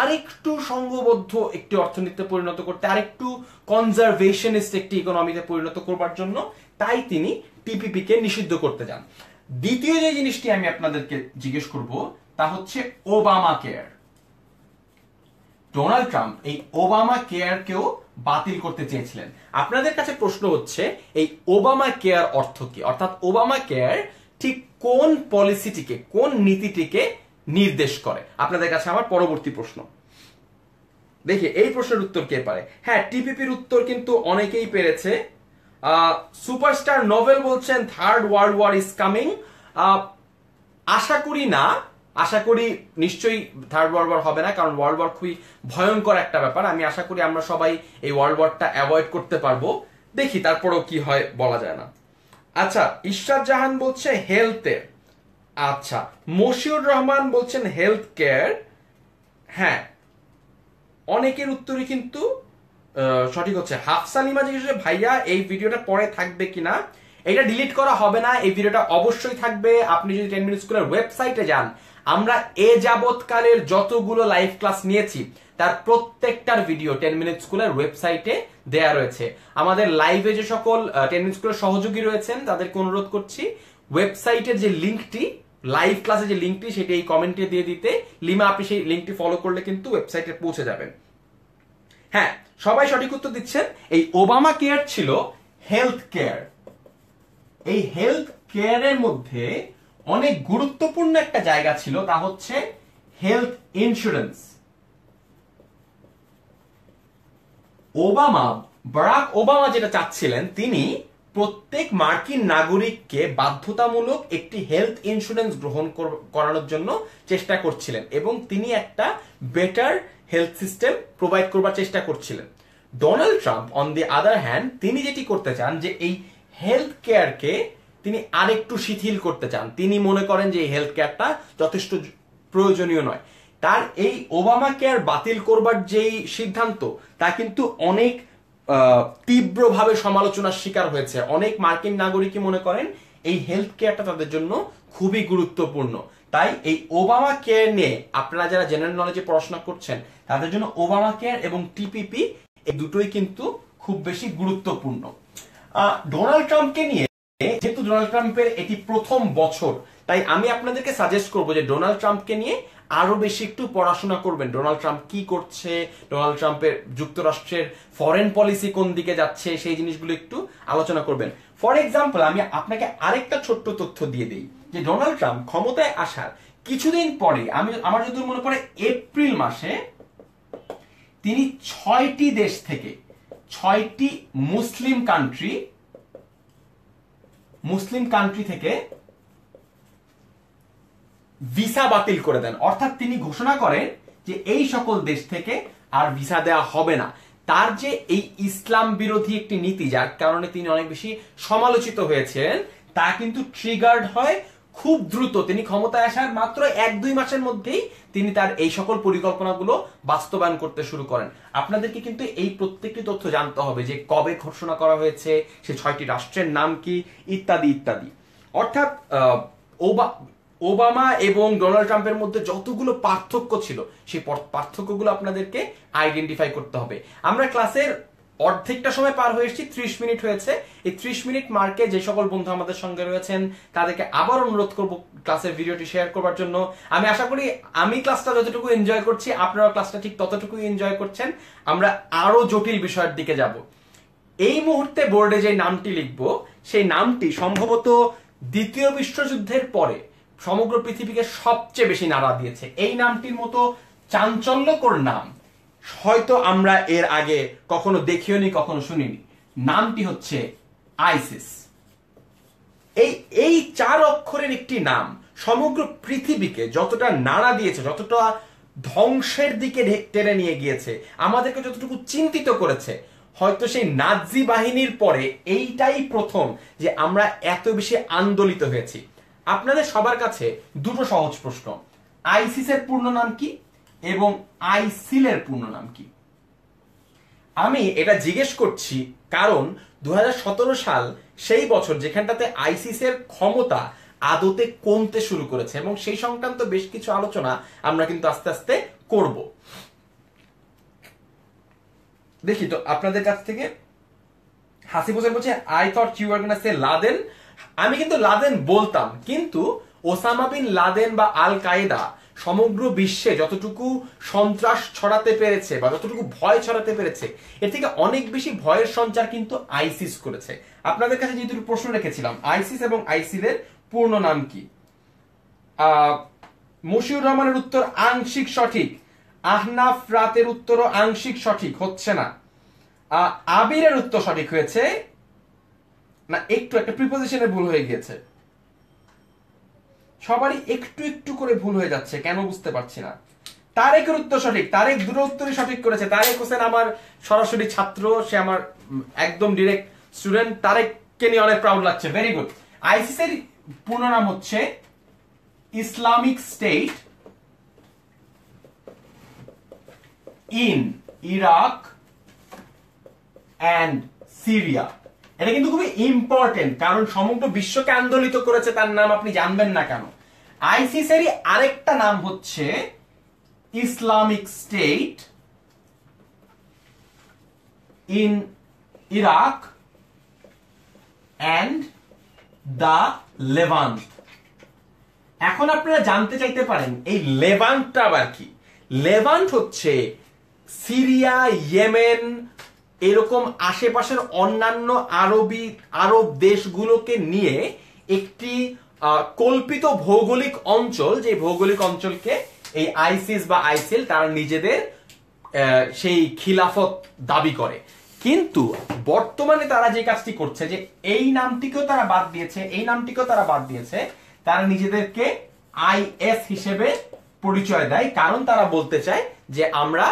আরেকটু সংঘবদ্ধ একটি অর্থনীতিতে পরিণত করতে আরেকটু কনজারভেশনিস্ট একটি ইকোনমিতে পরিণত করবার জন্য তাই তিনি টিপিপি কে নিষিদ্ধ করতে যান দ্বিতীয় যে জিনিসটি আমি আপনাদেরকে জিজ্ঞেস করব তা হচ্ছে ওবামা কেয়ার ডোনাল্ড ট্রাম্প এই ওবামা কেয়ারকেও কেও বাতিল করতে চেয়েছিলেন আপনাদের কাছে প্রশ্ন হচ্ছে এই ওবামা কেয়ার অর্থ কি অর্থাৎ ওবামা কেয়ার ঠিক কোন পলিসিটিকে কোন নীতিটিকে নির্দেশ করে আপনাদের কাছে আমার পরবর্তী প্রশ্ন দেখি এই প্রশ্নের উত্তর কে পারে হ্যাঁ টিপিপির উত্তর কিন্তু অনেকেই পেরেছে সুপারস্টার নোভেল বলছেন third world war is coming আশা করি না আশা করি নিশ্চয়ই থার্ড ওয়ার্ল্ড ওয়ার হবে না কারণ ওয়ার্ল্ড ওয়ার খুবই ভয়ঙ্কর একটা ব্যাপার আমি আশা করি আমরা সবাই এই ওয়ার্ল্ড ওয়ারটা অ্যাভয়েড করতে পারবো দেখি তারপরেও কি হয় বলা যায় না আচ্ছা ইশরাত জাহান বলছে হেলথে আচ্ছা মশিউর রহমান বলছেন হেলথ কেয়ার হ্যাঁ অনেকের উত্তরই কিন্তু সঠিক হচ্ছে হাফসালিমা জিজ্ঞেস ভাইয়া এই ভিডিওটা পরে থাকবে কিনা এটা ডিলিট করা হবে না এই ভিডিওটা অবশ্যই থাকবে আপনি যদি টেন মিনিট স্কুলের ওয়েবসাইটে যান আমরা এ যাবৎকালের যতগুলো লাইভ ক্লাস নিয়েছি তার প্রত্যেকটার ভিডিও টেন মিনিট স্কুলের ওয়েবসাইটে দেয়া রয়েছে আমাদের লাইভে যে সকল টেন মিনিট স্কুলের সহযোগী রয়েছেন তাদেরকে অনুরোধ করছি ওয়েবসাইটে যে লিঙ্কটি লাইভ ক্লাসে যে লিঙ্কটি সেটি এই কমেন্টে দিয়ে দিতে লিমা আপনি সেই লিঙ্কটি ফলো করলে কিন্তু ওয়েবসাইটে পৌঁছে যাবেন হ্যাঁ সবাই সঠিক উত্তর দিচ্ছেন এই ওবামা কেয়ার ছিল হেলথ কেয়ার এই হেলথ কেয়ারের মধ্যে অনেক গুরুত্বপূর্ণ একটা জায়গা ছিল তা হচ্ছে health insurance Obama Barack Obama যেটা চাচ্ছিলেন তিনি প্রত্যেক মার্কিন নাগরিককে বাধ্যতামূলক একটি হেলথ ইন্স্যুরেন্স গ্রহণ করানোর জন্য চেষ্টা করছিলেন এবং তিনি একটা বেটার হেলথ সিস্টেম প্রোভাইড করবার চেষ্টা করছিলেন Donald Trump on the other hand তিনি যেটি করতে চান যে এই হেলথ কেয়ারকে তিনি আরেকটু শিথিল করতে চান তিনি মনে করেন যে এই হেলথ কেয়ারটা যথেষ্ট প্রয়োজনীয় নয় তার এই ওবামা কেয়ার বাতিল করবার যেই সিদ্ধান্ত তা কিন্তু অনেক তীব্রভাবে সমালোচনার শিকার হয়েছে অনেক মার্কিন নাগরিকই মনে করেন এই হেলথ কেয়ারটা তাদের জন্য খুবই গুরুত্বপূর্ণ তাই এই ওবামা কেয়ার নিয়ে আপনারা যারা জেনারেল নলেজে পড়াশোনা করছেন তাদের জন্য ওবামা কেয়ার এবং টিপিপি এই দুটোই কিন্তু খুব বেশি গুরুত্বপূর্ণ ডোনাল্ড ট্রাম্পকে নিয়ে যেহেতু ডোনাল্ড ট্রাম্পের এটি প্রথম বছর তাই আমি আপনাদেরকে সাজেস্ট করব যে ডোনাল্ড ট্রাম্পকে নিয়ে আরো বেশি একটু পড়াশোনা করবেন ডোনাল্ড ট্রাম্প কি করছে ডোনাল্ড ট্রাম্পের যুক্তরাষ্ট্রের ফরেন পলিসি কোন দিকে যাচ্ছে সেই জিনিসগুলো একটু আলোচনা করবেন ফর এক্সাম্পল আমি আপনাকে আরেকটা ছোট্ট তথ্য দিয়ে দিই যে ডোনাল্ড ট্রাম্প ক্ষমতায় আসার কিছুদিন পরে আমি আমার যদি মনে পড়ে এপ্রিল মাসে তিনি ছয়টি দেশ থেকে ছয়টি মুসলিম কান্ট্রি মুসলিম কান্ট্রি থেকে ভিসা বাতিল করে দেন অর্থাৎ তিনি ঘোষণা করেন যে এই সকল দেশ থেকে আর ভিসা দেওয়া হবে না তার যে এই ইসলাম বিরোধী একটি নীতি যার কারণে তিনি অনেক বেশি সমালোচিত হয়েছেন তা কিন্তু ট্রিগার্ড হয় খুব দ্রুত তিনি ক্ষমতায় আসার মাত্র এক দুই মাসের মধ্যেই তিনি তার এই সকল পরিকল্পনাগুলো বাস্তবায়ন করতে শুরু করেন আপনাদেরকে কিন্তু এই প্রত্যেকটি তথ্য জানতে হবে যে কবে ঘোষণা করা হয়েছে সে ছয়টি রাষ্ট্রের নাম কি ইত্যাদি ইত্যাদি অর্থাৎ ওবামা এবং ডোনাল্ড ট্রাম্পের মধ্যে যতগুলো পার্থক্য ছিল সেই পার্থক্যগুলো আপনাদেরকে আইডেন্টিফাই করতে হবে আমরা ক্লাসের অর্ধেকটা সময় পার হয়ে এসেছি ত্রিশ মিনিট হয়েছে এই ত্রিশ মিনিট মার্কে যে সকল বন্ধু আমাদের সঙ্গে রয়েছেন তাদেরকে আবার অনুরোধ করব ক্লাসের ভিডিওটি শেয়ার করবার জন্য আমি আশা করি আমি ক্লাসটা যতটুকু এনজয় করছি আপনারা ক্লাসটা ঠিক ততটুকুই এনজয় করছেন আমরা আরো জটিল বিষয়ের দিকে যাব এই মুহূর্তে বোর্ডে যে নামটি লিখব সেই নামটি সম্ভবত দ্বিতীয় বিশ্বযুদ্ধের পরে সমগ্র পৃথিবীকে সবচেয়ে বেশি নাড়া দিয়েছে এই নামটির মতো চাঞ্চল্যকর নাম হয়তো আমরা এর আগে কখনো দেখিও নি কখনো শুনিনি নামটি হচ্ছে আইসিস এই এই চার অক্ষরের একটি নাম সমগ্র পৃথিবীকে যতটা নাড়া দিয়েছে যতটা ধ্বংসের দিকে টেনে নিয়ে গিয়েছে আমাদেরকে যতটুকু চিন্তিত করেছে হয়তো সেই নাজি বাহিনীর পরে এইটাই প্রথম যে আমরা এত বেশি আন্দোলিত হয়েছি আপনাদের সবার কাছে দুটো সহজ প্রশ্ন আইসিসের পূর্ণ নাম কি এবং আইসিলের পূর্ণ নাম কি আমি এটা জিজ্ঞেস করছি কারণ দু সাল সেই বছর যেখানটাতে আইসিসের ক্ষমতা আদতে কমতে শুরু করেছে এবং সেই সংক্রান্ত বেশ কিছু আলোচনা আমরা কিন্তু আস্তে আস্তে করব দেখি তো আপনাদের কাছ থেকে হাসি হোসেন বলছে I thought you are gonna say Laden আমি কিন্তু লাদেন বলতাম কিন্তু ওসামা বিন লাদেন বা আল কায়েদা সমগ্র বিশ্বে যতটুকু সন্ত্রাস ছড়াতে পেরেছে বা যতটুকু ভয় ছড়াতে পেরেছে এর থেকে অনেক বেশি ভয়ের সঞ্চার কিন্তু আইসিস করেছে আপনাদের কাছে যেহেতু প্রশ্ন রেখেছিলাম আইসিস এবং আইসিলের পূর্ণ নাম কি মশিউর রহমানের উত্তর আংশিক সঠিক আহনাফ রাতের উত্তরও আংশিক সঠিক হচ্ছে না আবিরের উত্তর সঠিক হয়েছে না একটু একটা প্রিপোজিশনে ভুল হয়ে গিয়েছে সবারই একটু একটু করে ভুল হয়ে যাচ্ছে কেন বুঝতে পারছি না তারেকের উত্তর সঠিক তারেক দুটো উত্তরই সঠিক করেছে তারেক হোসেন আমার সরাসরি ছাত্র সে আমার একদম ডিরেক্ট স্টুডেন্ট তারেককে নিয়ে অনেক প্রাউড লাগছে ভেরি গুড আইসিস এর পূর্ণ নাম হচ্ছে Islamic State in Iraq and Syria এটা কিন্তু খুবই ইম্পর্টেন্ট কারণ সমগ্র বিশ্বকে আন্দোলিত করেছে তার নাম আপনি জানবেন না কেন আইসিসেরই আরেকটা নাম হচ্ছে Islamic State in Iraq and the Levant এখন আপনারা জানতে চাইতে পারেন এই লেভান্টটা আবার কি লেভান্ট হচ্ছে সিরিয়া ইয়েমেন এরকম আশেপাশের অন্যান্য আরবি আরব দেশগুলোকে নিয়ে একটি কল্পিত ভৌগোলিক অঞ্চল যে ভৌগোলিক অঞ্চলকে এই আইসিস বা আইসিল তারা নিজেদের সেই খিলাফত দাবি করে কিন্তু বর্তমানে তারা যে কাজটি করছে যে এই নামটিকেও তারা বাদ দিয়েছে এই নামটিকেও তারা বাদ দিয়েছে তারা নিজেদেরকে আইএস হিসেবে পরিচয় দেয় কারণ তারা বলতে চায় যে আমরা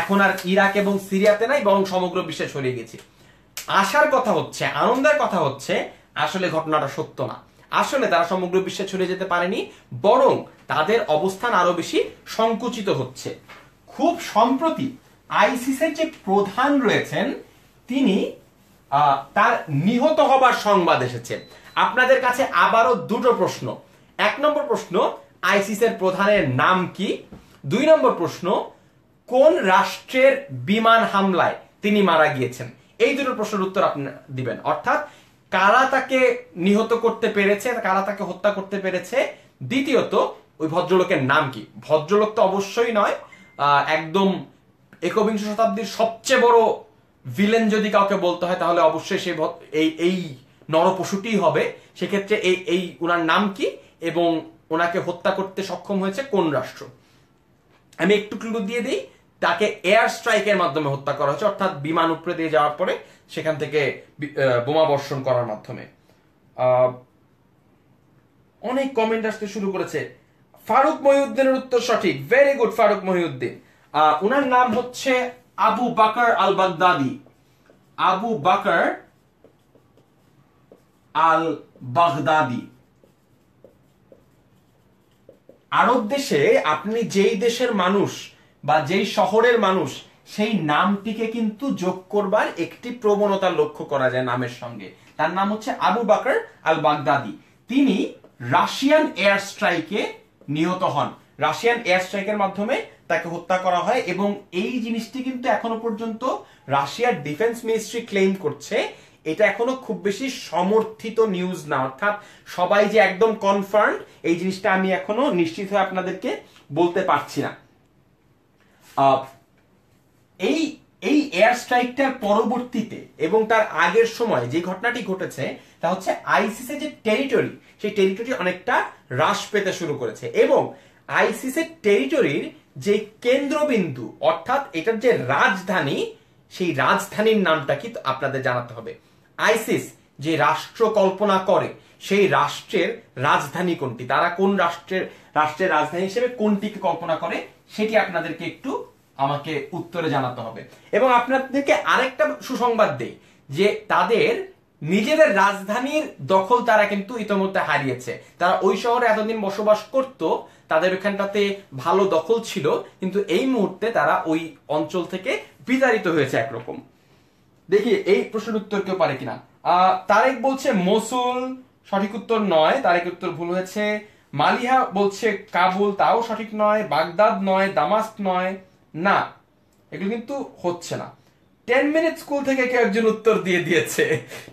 এখন আর ইরাক এবং সিরিয়াতে নাই বরং সমগ্র বিশ্বে ছড়িয়ে গেছি আসার কথা হচ্ছে আনন্দের কথা হচ্ছে আসলে ঘটনাটা সত্য না আসলে তারা সমগ্র বিশ্বে ছড়িয়ে যেতে পারেনি বরং তাদের অবস্থান আরো বেশি সংকুচিত হচ্ছে খুব সম্প্রতি আইসিসের যে প্রধান রয়েছেন তিনি তার নিহত হবার সংবাদ এসেছে আপনাদের কাছে আবারও দুটো প্রশ্ন এক নম্বর প্রশ্ন আইসিসের প্রধানের নাম কি দুই নম্বর প্রশ্ন কোন রাষ্ট্রের বিমান হামলায় তিনি মারা গিয়েছেন এই দুটো প্রশ্নের উত্তর আপনি দিবেন অর্থাৎ কারা তাকে নিহত করতে পেরেছে কারা তাকে হত্যা করতে পেরেছে দ্বিতীয়ত ওই ভদ্রলোকের নাম কি ভদ্রলোক তো অবশ্যই নয় একদম একবিংশ শতাব্দীর সবচেয়ে বড় ভিলেন যদি কাউকে বলতে হয় তাহলে অবশ্যই সে এই এই নরপশুটি হবে সেক্ষেত্রে এই এই ওনার নাম কি এবং ওনাকে হত্যা করতে সক্ষম হয়েছে কোন রাষ্ট্র আমি একটু ক্লু দিয়ে দিই তাকে এয়ার স্ট্রাইকের মাধ্যমে হত্যা করা হয়েছে অর্থাৎ বিমান উপরে দিয়ে যাওয়ার পরে সেখান থেকে বোমা বর্ষণ করার মাধ্যমে অনেক কমেন্ট আসতে শুরু করেছে ফারুক মহিউদ্দিনের উত্তর সঠিক ভেরি গুড ফারুক মহিউদ্দিন উনার নাম হচ্ছে আবু বাকার আল বাগদাদি আবু বাকার আল বাগদাদি আরব দেশে আপনি যেই দেশের মানুষ বা যেই শহরের মানুষ সেই নামটিকে কিন্তু যোগ করবার একটি প্রবণতা লক্ষ্য করা যায় নামের সঙ্গে তার নাম হচ্ছে আবু বাকর আল বাগদাদি তিনি রাশিয়ান এয়ার স্ট্রাইকে নিহত হন রাশিয়ান এয়ার স্ট্রাইকের মাধ্যমে তাকে হত্যা করা হয় এবং এই জিনিসটি কিন্তু এখনো পর্যন্ত রাশিয়ার ডিফেন্স মিনিস্ট্রি ক্লেম করছে এটা এখনো খুব বেশি সমর্থিত নিউজ না অর্থাৎ সবাই যে একদম কনফার্ম এই জিনিসটা আমি এখনো নিশ্চিত হয়ে আপনাদেরকে বলতে পারছি না এই এই এয়ার স্ট্রাইকটার পরবর্তীতে এবং তার আগের সময় যে ঘটনাটি ঘটেছে তা হচ্ছে আইসিসের যে টেরিটরি সেই টেরিটরি অনেকটা হ্রাস পেতে শুরু করেছে এবং আইসিসের টেরিটরির যে কেন্দ্রবিন্দু অর্থাৎ এটার যে রাজধানী সেই রাজধানীর নামটা কি আপনাদের জানাতে হবে আইসিস যে রাষ্ট্র কল্পনা করে সেই রাষ্ট্রের রাজধানী কোনটি তারা কোন রাষ্ট্রের রাষ্ট্রের রাজধানী হিসেবে কোনটিকে কল্পনা করে সেটি আপনাদেরকে একটু আমাকে উত্তরে জানাতে হবে এবং আপনাদেরকে আরেকটা সুসংবাদ দেই যে তাদের নিজেদের রাজধানীর দখল তারা কিন্তু ইতোমধ্যে হারিয়েছে তারা ওই শহরে এতদিন বসবাস করত তাদের ওখানটাতে ভালো দখল ছিল কিন্তু এই মুহূর্তে তারা ওই অঞ্চল থেকে বিতাড়িত হয়েছে একরকম দেখি এই প্রশ্নের উত্তর কেউ পারে কিনা আহ তারেক বলছে মসুল সঠিক উত্তর নয় তারেক উত্তর ভুল হয়েছে মালিহা বলছে কাবুল তাও সঠিক নয় বাগদাদ নয় দামাস নয় না এগুলো কিন্তু হচ্ছে না টেন মিনিট স্কুল থেকে কেউ একজন উত্তর দিয়ে দিয়েছে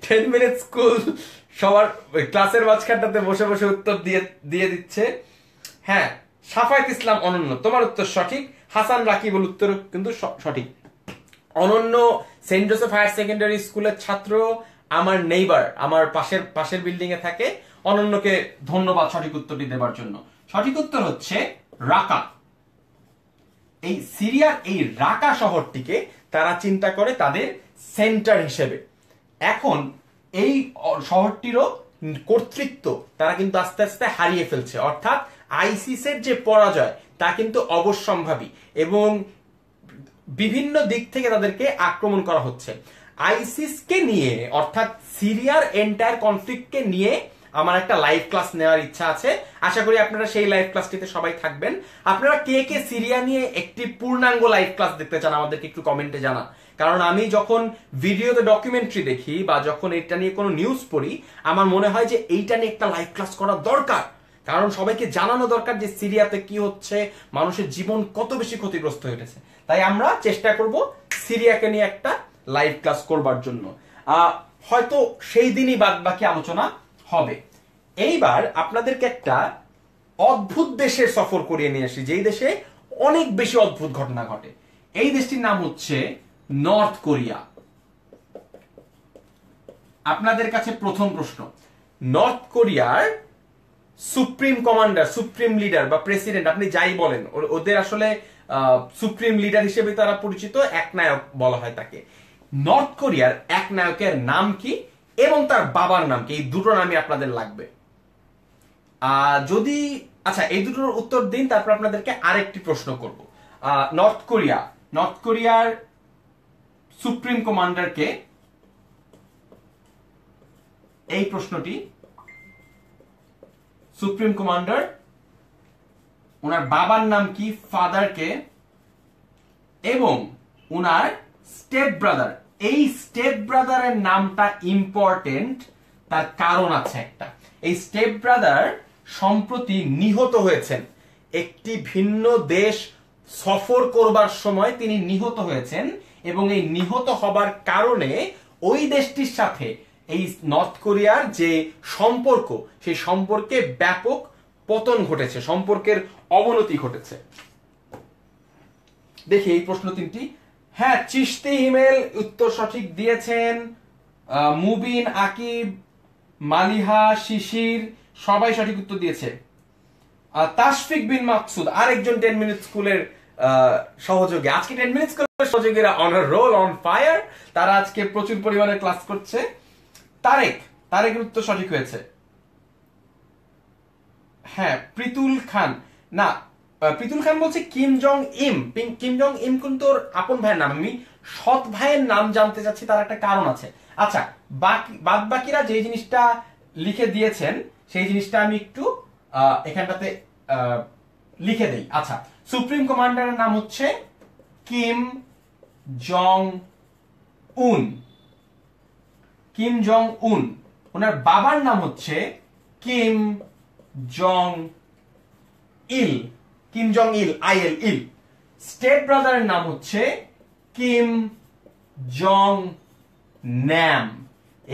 টেন মিনিট স্কুল সবার ক্লাসের মাঝখানটাতে বসে বসে উত্তর দিয়ে দিয়ে দিচ্ছে হ্যাঁ সাফায়ত ইসলাম অনন্য তোমার উত্তর সঠিক হাসান রাকিবুল উত্তর কিন্তু সঠিক অনন্য সেন্ট জোসেফ হায়ার সেকেন্ডারি স্কুলের ছাত্র আমার নেইবার আমার পাশের পাশের বিল্ডিং এ থাকে অনন্যকে ধন্যবাদ সঠিক উত্তরটি দেবার জন্য সঠিক উত্তর হচ্ছে রাকা এই সিরিয়ার এই রাকা শহরটিকে তারা চিন্তা করে তাদের সেন্টার হিসেবে এখন এই শহরটিরও কর্তৃত্ব তারা কিন্তু আস্তে আস্তে হারিয়ে ফেলছে অর্থাৎ আইসিসের যে পরাজয় তা কিন্তু অবশ্যম্ভাবী এবং বিভিন্ন দিক থেকে তাদেরকে আক্রমণ করা হচ্ছে আইসিসকে নিয়ে অর্থাৎ সিরিয়ার এন্টায়ার কনফ্লিক্টকে নিয়ে আমার একটা লাইভ ক্লাস নেওয়ার ইচ্ছা আছে আশা করি আপনারা সেই লাইভ ক্লাসটিতে সবাই থাকবেন আপনারা কে কে সিরিয়া নিয়ে একটি পূর্ণাঙ্গ লাইভ ক্লাস দেখতে চান আমাদেরকে একটু কমেন্টে জানান কারণ আমি যখন ভিডিওতে ডকুমেন্টারি দেখি বা যখন এটা নিয়ে কোনো নিউজ পড়ি আমার মনে হয় যে এইটা নিয়ে একটা লাইভ ক্লাস করা দরকার কারণ সবাইকে জানানো দরকার যে সিরিয়াতে কি হচ্ছে মানুষের জীবন কত বেশি ক্ষতিগ্রস্ত হয়েছে তাই আমরা চেষ্টা করব সিরিয়াকে নিয়ে একটা লাইভ ক্লাস করবার জন্য হয়তো সেই দিনই বাদ বাকি আলোচনা হবে এইবার আপনাদেরকে একটা অদ্ভুত দেশে সফর করিয়ে নিয়ে আসি যেই দেশে অনেক বেশি অদ্ভুত ঘটনা ঘটে এই দেশটির নাম হচ্ছে নর্থ কোরিয়া আপনাদের কাছে প্রথম প্রশ্ন নর্থ কোরিয়ার সুপ্রিম কমান্ডার সুপ্রিম লিডার বা প্রেসিডেন্ট আপনি যাই বলেন ওদের আসলে সুপ্রিম লিডার হিসেবে তারা পরিচিত এক নায়ক বলা হয় তাকে নর্থ কোরিয়ার এক নায়কের নাম কি এবং তার বাবার নাম কি এই দুটো নামই আপনাদের লাগবে যদি আচ্ছা এই দুটোর উত্তর দিন তারপর আপনাদেরকে আরেকটি প্রশ্ন করব নর্থ কোরিয়া নর্থ কোরিয়ার সুপ্রিম কমান্ডারকে এই প্রশ্নটি সুপ্রিম কমান্ডার ওনার বাবার নাম কি ফাদারকে এবং ওনার স্টেপ ব্রাদার এই স্টেপ ব্রাদারের নামটা ইম্পর্টেন্ট তার কারণ আছে একটা এই স্টেপ ব্রাদার সম্প্রতি নিহত হয়েছেন একটি ভিন্ন দেশ সফর করবার সময় তিনি নিহত হয়েছেন এবং এই নিহত হবার কারণে ওই দেশটির সাথে এই নর্থ কোরিয়ার যে সম্পর্ক সেই সম্পর্কে ব্যাপক পতন ঘটেছে সম্পর্কের অবনতি ঘটেছে দেখি এই প্রশ্ন তিনটি হ্যাঁ চিস্তি ইমেল উত্তর সঠিক দিয়েছেন মুবিন আকিব মালিহা শিশির সবাই সঠিক উত্তর দিয়েছে তাসফিক বিন মাকসুদ আরেকজন টেন মিনিট স্কুলের সহযোগী আজকে টেন মিনিট স্কুলের সহযোগীরা অন রোল অন ফায়ার তারা আজকে প্রচুর পরিমাণে ক্লাস করছে তারেক তারেকের উত্তর সঠিক হয়েছে হ্যাঁ প্রিতুল খান না প্রিতুল খান বলছে কিম জং ইম কিম জং ইম কিন্তু আপন ভাইয়ের নাম আমি সৎ ভাইয়ের নাম জানতে চাচ্ছি তার একটা কারণ আছে আচ্ছা বাকি বাদ বাকিরা যে জিনিসটা লিখে দিয়েছেন সেই জিনিসটা আমি একটু এখানটাতে লিখে দেই আচ্ছা সুপ্রিম কমান্ডারের নাম হচ্ছে কিম জং উন কিম জং উন ওনার বাবার নাম হচ্ছে Kim Jong Il Kim Jong Il I L Il step ব্রাদারের নাম হচ্ছে কিম জং ন্যাম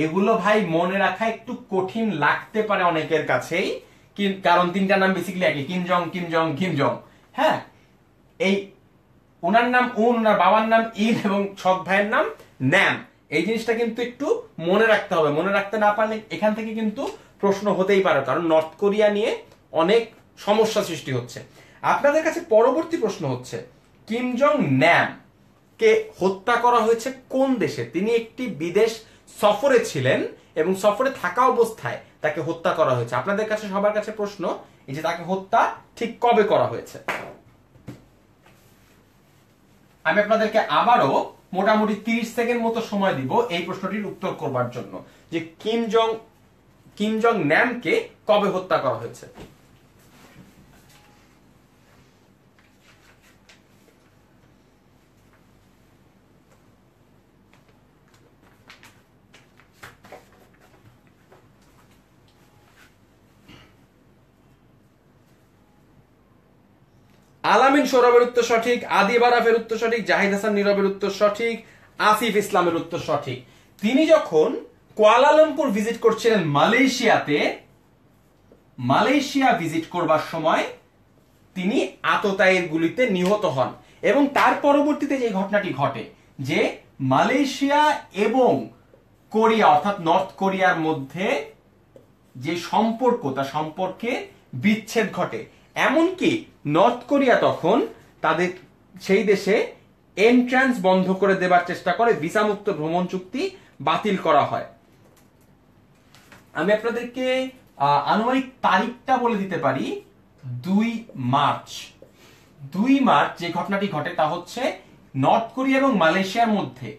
এগুলো ভাই মনে রাখা একটু কঠিন লাগতে পারে অনেকের কাছেই কারণ তিনটা নাম বেসিক্যালি একই Kim Jong Kim Jong Kim Jong হ্যাঁ এই ওনার নাম উন ওনার বাবার নাম ইল এবং সৎ ভাইয়ের নাম ন্যাম এই জিনিসটা কিন্তু একটু মনে রাখতে হবে মনে রাখতে না পারলে এখান থেকে কিন্তু প্রশ্ন হতেই পারে কারণ নর্থ কোরিয়া নিয়ে অনেক সমস্যা সৃষ্টি হচ্ছে আপনাদের কাছে পরবর্তী প্রশ্ন হচ্ছে কিম জং ন্যাম কে হত্যা করা হয়েছে কোন দেশে তিনি একটি বিদেশ সফরে ছিলেন এবং সফরে থাকা অবস্থায় তাকে হত্যা করা হয়েছে আপনাদের কাছে সবার কাছে প্রশ্ন এই যে তাকে হত্যা ঠিক কবে করা হয়েছে আমি আপনাদেরকে আবারও মোটামুটি তিরিশ সেকেন্ড মতো সময় দিব এই প্রশ্নটির উত্তর করবার জন্য যে কিম জং কিম জং ন্যামকে কবে হত্যা করা হয়েছে আলামিন সৌরভের উত্তর সঠিক আদি বারাফের উত্তর সঠিক জাহিদ হাসান নীরবের উত্তর সঠিক আসিফ ইসলামের উত্তর সঠিক তিনি যখন কোয়ালালামপুর ভিজিট করছিলেন মালয়েশিয়াতে মালয়েশিয়া ভিজিট করবার সময় তিনি আততায়ের গুলিতে নিহত হন এবং তার পরবর্তীতে যে ঘটনাটি ঘটে যে মালয়েশিয়া এবং কোরিয়া অর্থাৎ নর্থ কোরিয়ার মধ্যে যে সম্পর্ক তা সম্পর্কে বিচ্ছেদ ঘটে এমনকি নর্থ কোরিয়া তখন তাদের সেই দেশে এন্ট্রান্স বন্ধ করে দেবার চেষ্টা করে ভিসা মুক্ত ভ্রমণ চুক্তি বাতিল করা হয় আমি আপনাদেরকে আনুমানিক তারিখটা বলে দিতে পারি দুই মার্চ দুই মার্চ যে ঘটনাটি ঘটে তা হচ্ছে নর্থ কোরিয়া এবং মালয়েশিয়ার মধ্যে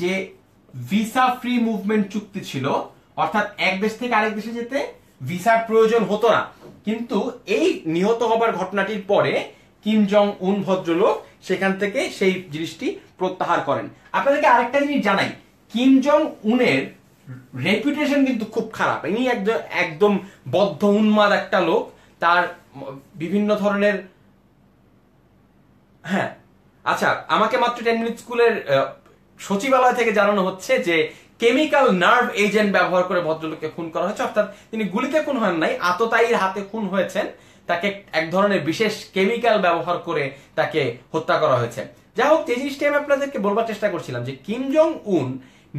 যে ভিসা ফ্রি মুভমেন্ট চুক্তি ছিল অর্থাৎ এক দেশ থেকে আরেক দেশে যেতে ভিসার প্রয়োজন হতো না কিন্তু এই নিহত হবার ঘটনাটির পরে কিম জং উন ভদ্রলোক সেখান থেকে সেই জিনিসটি প্রত্যাহার করেন আপনাদেরকে আরেকটা জিনিস জানাই কিম জং উনের রেপুটেশন কিন্তু খুব খারাপ ইনি একজন একদম বদ্ধ উন্মাদ একটা লোক তার বিভিন্ন ধরনের হ্যাঁ আচ্ছা আমাকে মাত্র টেন মিনিট স্কুলের সচিবালয় থেকে জানানো হচ্ছে যে কেমিক্যাল নার্ভ এজেন্ট ব্যবহার করে ভদ্রলোককে খুন করা হয়েছে অর্থাৎ তিনি গুলিতে খুন হন নাই আততায়ীর হাতে খুন হয়েছেন তাকে এক ধরনের বিশেষ কেমিক্যাল ব্যবহার করে তাকে হত্যা করা হয়েছে যাই হোক এই জিনিসটি আমি আপনাদেরকে বলবার চেষ্টা করছিলাম যে কিম জং উন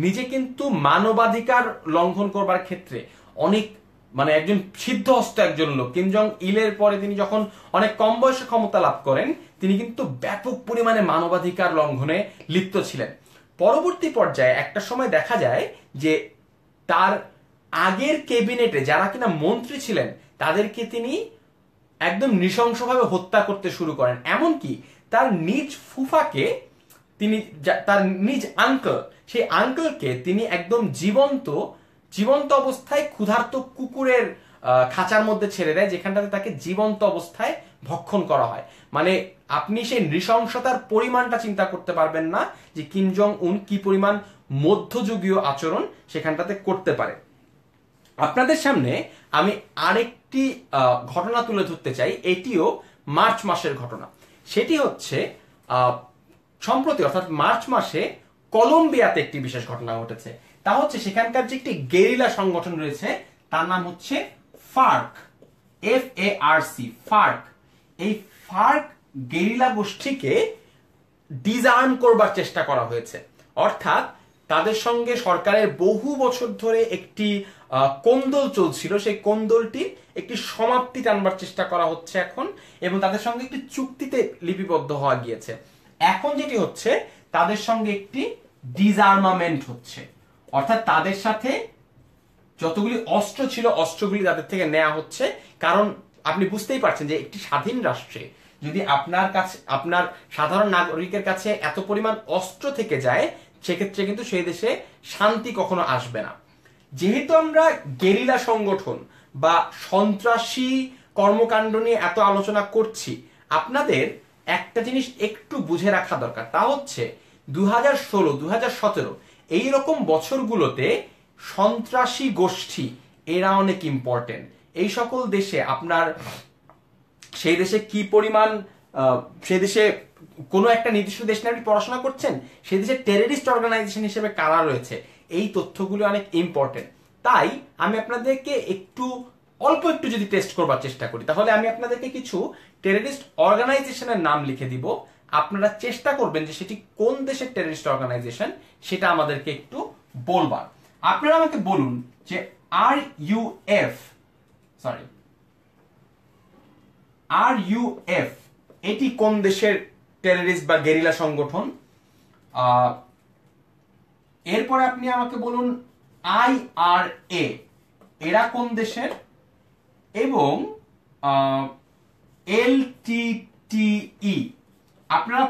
নিজে কিন্তু মানবাধিকার লঙ্ঘন করবার ক্ষেত্রে অনেক মানে একজন সিদ্ধ হস্ত একজন লোক কিম জং ইলের পরে তিনি যখন অনেক কম বয়সে ক্ষমতা লাভ করেন তিনি কিন্তু ব্যাপক পরিমাণে মানবাধিকার লঙ্ঘনে লিপ্ত ছিলেন পরবর্তী পর্যায়ে একটা সময় দেখা যায় যে তার আগের ক্যাবিনেটে যারা কিনা মন্ত্রী ছিলেন তাদেরকে তিনি একদম নৃশংসভাবে হত্যা করতে শুরু করেন এমনকি তার নিজ ফুফাকে তিনি তার নিজ আঙ্কল সেই আঙ্কলকে তিনি একদম জীবন্ত জীবন্ত অবস্থায় ক্ষুধার্ত কুকুরের খাঁচার মধ্যে ছেড়ে দেয় যেখানটাতে তাকে জীবন্ত অবস্থায় ভক্ষণ করা হয় মানে আপনি সেই নৃশংসতার পরিমাণটা চিন্তা করতে পারবেন না যে কিম জং উন কি পরিমাণ মধ্যযুগীয় আচরণ সেখানটাতে করতে পারে আপনাদের সামনে আমি আরেকটি ঘটনা তুলে ধরতে চাই এটিও মার্চ মাসের ঘটনা সেটি হচ্ছে সম্প্রতি অর্থাৎ মার্চ মাসে কলম্বিয়াতে একটি বিশেষ ঘটনা ঘটেছে তা হচ্ছে সেখানকার যে একটি গেরিলা সংগঠন রয়েছে তার নাম হচ্ছে ফার্ক এফ এ আর সি ফার্ক এই ফার্ক গেরিলা গোষ্ঠীকে ডিজার্ম করবার চেষ্টা করা হয়েছে অর্থাৎ তাদের সঙ্গে সরকারের বহু বছর ধরে একটি কোন্দল চলছিল সেই কন্দলটি একটি সমাপ্তি টানবার চেষ্টা করা হচ্ছে এখন এবং তাদের সঙ্গে একটি চুক্তিতে লিপিবদ্ধ হওয়া গিয়েছে এখন যেটি হচ্ছে তাদের সঙ্গে একটি ডিজার্মামেন্ট হচ্ছে অর্থাৎ তাদের সাথে যতগুলি অস্ত্র ছিল অস্ত্রগুলি তাদের থেকে নেওয়া হচ্ছে কারণ আপনি বুঝতেই পারছেন যে একটি স্বাধীন রাষ্ট্রে যদি আপনার কাছে আপনার সাধারণ নাগরিকের কাছে এত পরিমাণ অস্ত্র থেকে যায় সেক্ষেত্রে কিন্তু সেই দেশে শান্তি কখনো আসবে না যেহেতু আমরা গেরিলা সংগঠন বা সন্ত্রাসী কর্মকাণ্ড নিয়ে এত আলোচনা করছি আপনাদের একটা জিনিস একটু বুঝে রাখা দরকার তা হচ্ছে দু হাজার ষোলো দু হাজার সতেরো এইরকম বছরগুলোতে সন্ত্রাসী গোষ্ঠী এরা অনেক ইম্পর্টেন্ট এই সকল দেশে আপনার সেই দেশে কি পরিমাণ সে দেশে কোনো একটা নির্দিষ্ট দেশ নিয়ে আপনি পড়াশোনা করছেন সেই দেশে টেরিস্ট অর্গানাইজেশন হিসেবে কারা রয়েছে এই তথ্যগুলো অনেক ইম্পর্টেন্ট তাই আমি আপনাদেরকে একটু অল্প একটু যদি টেস্ট করবার চেষ্টা করি তাহলে আমি আপনাদেরকে কিছু টেরিস্ট অর্গানাইজেশনের নাম লিখে দিব আপনারা চেষ্টা করবেন যে সেটি কোন দেশের টেরিস্ট অর্গানাইজেশন সেটা আমাদেরকে একটু বলবার আপনারা আমাকে বলুন যে R U F sorry R UF এটি কোন দেশের টেররিস্ট বা গেরিলা সংগঠন এরপরে আপনি আমাকে বলুন আই আর এ এরা কোন দেশের এবং এল e, আপনারা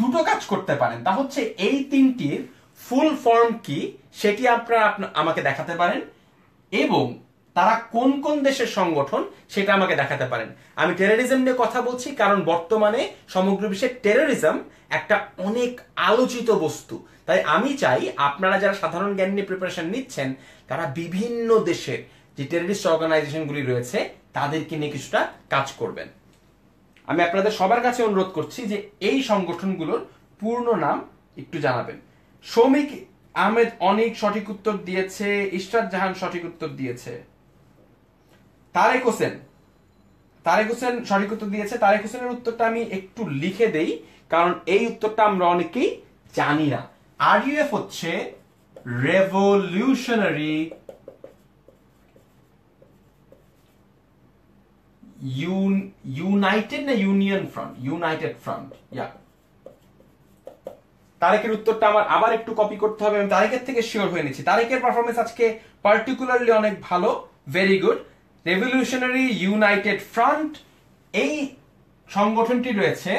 দুটো কাজ করতে পারেন তা হচ্ছে এই তিনটির ফুল ফর্ম কি সেটি আপনারা আমাকে দেখাতে পারেন এবং তারা কোন কোন দেশের সংগঠন সেটা আমাকে দেখাতে পারেন আমি টেরোরিজম নিয়ে কথা বলছি কারণ বর্তমানে সমগ্র বিশ্বে টেরোরিজম একটা অনেক আলোচিত বস্তু তাই আমি চাই আপনারা যারা সাধারণ জ্ঞান নিয়ে প্রিপারেশন নিচ্ছেন তারা বিভিন্ন দেশের যে টেরোরিস্ট অর্গানাইজেশনগুলি রয়েছে তাদেরকে নিয়ে কিছুটা কাজ করবেন আমি আপনাদের সবার কাছে অনুরোধ করছি যে এই সংগঠনগুলোর পূর্ণ নাম একটু জানাবেন শ্রমিক আহমেদ অনেক সঠিক উত্তর দিয়েছে ইশরাত জাহান সঠিক উত্তর দিয়েছে তারেক হোসেন তারেক হোসেন সঠিক উত্তর দিয়েছে তারেক হোসেনের উত্তরটা আমি একটু লিখে দেই কারণ এই উত্তরটা আমরা অনেকেই জানি না আর ইউএফ হচ্ছে রেভলিউশনারি ইউনাইটেড না ইউনিয়ন ফ্রন্ট ইউনাইটেড ফ্রন্ট ইয়া তারেকের উত্তরটা আমার আবার একটু কপি করতে হবে আমি তারেকের থেকে শিওর হয়ে নিচ্ছি তারেকের পারফরমেন্স আজকে পার্টিকুলারলি অনেক ভালো very good revolutionary united front এই সংগঠনটি রয়েছে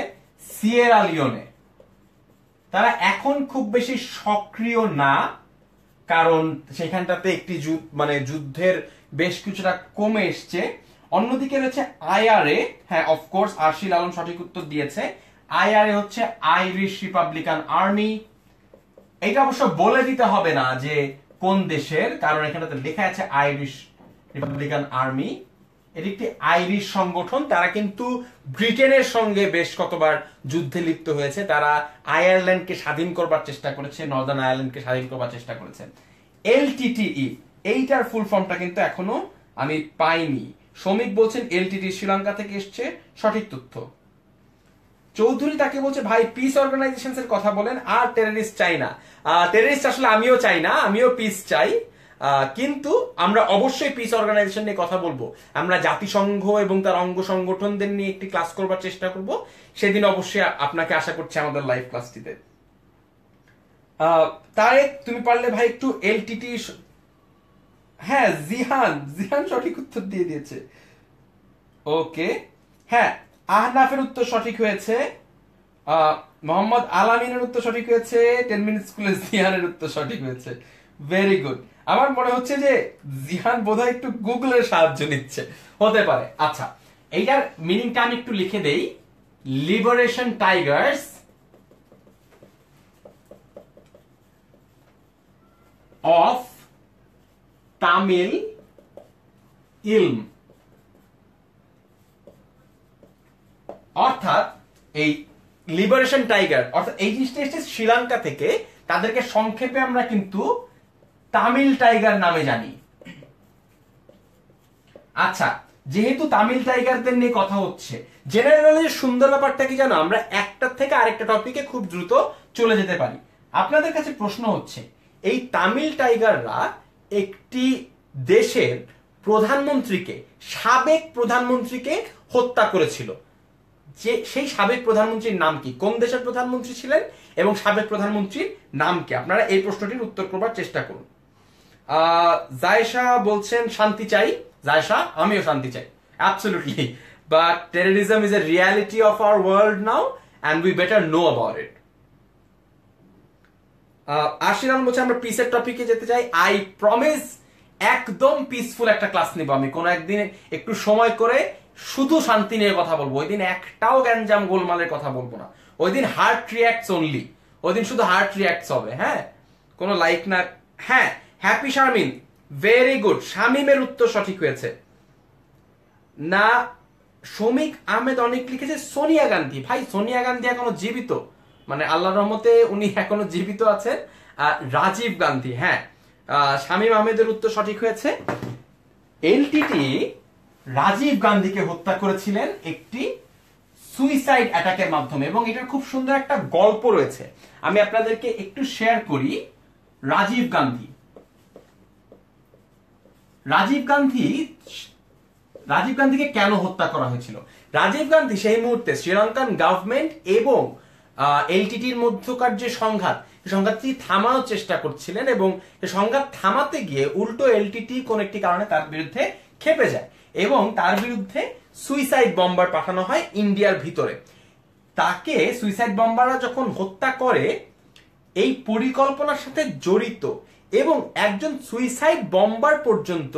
সিয়েরা লিওনে তারা এখন খুব বেশি সক্রিয় না কারণ সেখানটাতে একটি মানে যুদ্ধের বেশ কিছুটা কমে এসছে অন্যদিকে রয়েছে আইআরএ হ্যাঁ অফকোর্স আরশিল আলম সঠিক উত্তর দিয়েছে আইআরএ হচ্ছে আইরিশ রিপাবলিকান আর্মি এটা অবশ্য বলে দিতে হবে না যে কোন দেশের কারণ এখানে লেখা আছে আইরিশ রিপাবলিকান আর্মি এটি একটি আইরিশ সংগঠন তারা কিন্তু ব্রিটেনের সঙ্গে বেশ কতবার যুদ্ধে লিপ্ত হয়েছে তারা আয়ারল্যান্ডকে স্বাধীন করবার চেষ্টা করেছে নর্দার্ন আয়ারল্যান্ডকে স্বাধীন করবার চেষ্টা করেছে এলটিটিই e, এইটার ফুল ফর্মটা কিন্তু এখনো আমি পাইনি শ্রমিক বলছেন এলটিটি e শ্রীলঙ্কা থেকে এসছে সঠিক তথ্য চৌধুরী তাকে বলছে ভাই পিস অর্গানাইজেশন কথা বলেন আর টেরারিস্ট চাই না টেরারিস্ট আসলে আমিও চাই না আমিও পিস চাই কিন্তু আমরা অবশ্যই পিস অর্গানাইজেশন নিয়ে কথা বলবো আমরা জাতিসংঘ এবং তার অঙ্গ সংগঠনদের নিয়ে একটি ক্লাস করবার চেষ্টা করব সেদিন অবশ্যই আপনাকে আশা করছি আমাদের লাইভ ক্লাসটিতে তারেক তুমি পারলে ভাই একটু এলটিটি হ্যাঁ জিহান জিহান সঠিক উত্তর দিয়ে দিয়েছে ওকে হ্যাঁ আহনাফের উত্তর সঠিক হয়েছে মোহাম্মদ আলামিনের উত্তর সঠিক হয়েছে টেন মিনিট স্কুলে জিহানের উত্তর সঠিক হয়েছে ভেরি গুড আমার মনে হচ্ছে যে জিহান বোধহয় একটু গুগলের সাহায্য নিচ্ছে হতে পারে আচ্ছা এইটার মিনিংটা আমি একটু লিখে দেই লিবারেশন টাইগার্স অফ তামিল ইলম অর্থাৎ এই লিবারেশন টাইগার অর্থাৎ এই জিনিসটা এসেছে শ্রীলঙ্কা থেকে তাদেরকে সংক্ষেপে আমরা কিন্তু তামিল টাইগার নামে জানি আচ্ছা যেহেতু তামিল টাইগারদের নিয়ে কথা হচ্ছে জেনারেল সুন্দর ব্যাপারটা কি জানো আমরা একটার থেকে আরেকটা টপিকে খুব দ্রুত চলে যেতে পারি আপনাদের কাছে প্রশ্ন হচ্ছে এই তামিল টাইগাররা একটি দেশের প্রধানমন্ত্রীকে সাবেক প্রধানমন্ত্রীকে হত্যা করেছিল যে সেই সাবেক প্রধানমন্ত্রীর নাম কি কোন দেশের প্রধানমন্ত্রী ছিলেন এবং সাবেক প্রধানমন্ত্রীর নাম কি আপনারা এই প্রশ্নটির উত্তর করবার চেষ্টা করুন জায়সা বলছেন শান্তি চাই জায়সা আমিও শান্তি চাই absolutely but terrorism is a reality of our world now and we better know about it Ashiram বলছে আমরা পিসের টপিকে যেতে চাই আই প্রমিস একদম পিসফুল একটা ক্লাস নিব আমি কোনো একদিন একটু সময় করে শুধু শান্তি নিয়ে কথা বলবো ওই দিন একটাও গ্যাঞ্জাম গোলমালের কথা বলবো না ওই দিন হার্ট রিয়াক্টস অনলি ওই দিন শুধু হার্ট রিয়াক্টস হবে হ্যাঁ কোনো লাইক না হ্যাঁ হ্যাপি শারমিন ভেরি গুড শামিমের উত্তর সঠিক হয়েছে না শমিক আহমেদ অনেক লিখেছে সোনিয়া গান্ধী ভাই সোনিয়া গান্ধী এখনো জীবিত মানে আল্লাহ রহমতে উনি এখনো জীবিত আছেন রাজীব গান্ধী হ্যাঁ শামীম আহমেদের উত্তর সঠিক হয়েছে এলটিটি রাজীব গান্ধীকে হত্যা করেছিলেন একটি সুইসাইড অ্যাটাকের মাধ্যমে এবং এটার খুব সুন্দর একটা গল্প রয়েছে আমি আপনাদেরকে একটু শেয়ার করি রাজীব গান্ধী রাজীব গান্ধী রাজীব গান্ধীকে কেন হত্যা করা হয়েছিল রাজীব গান্ধী সেই মুহূর্তে শ্রীলঙ্কান গভর্নমেন্ট এবং এলটিটির মধ্যকার যে সংঘাত সংঘাতটি থামানোর চেষ্টা করছিলেন এবং সংঘাত থামাতে গিয়ে উল্টো এলটিটি কোন একটি কারণে তার বিরুদ্ধে খেপে যায় এবং তার বিরুদ্ধে সুইসাইড বম্বার পাঠানো হয় ইন্ডিয়ার ভিতরে তাকে সুইসাইড বম্বাররা যখন হত্যা করে এই পরিকল্পনার সাথে জড়িত এবং একজন সুইসাইড বম্বার পর্যন্ত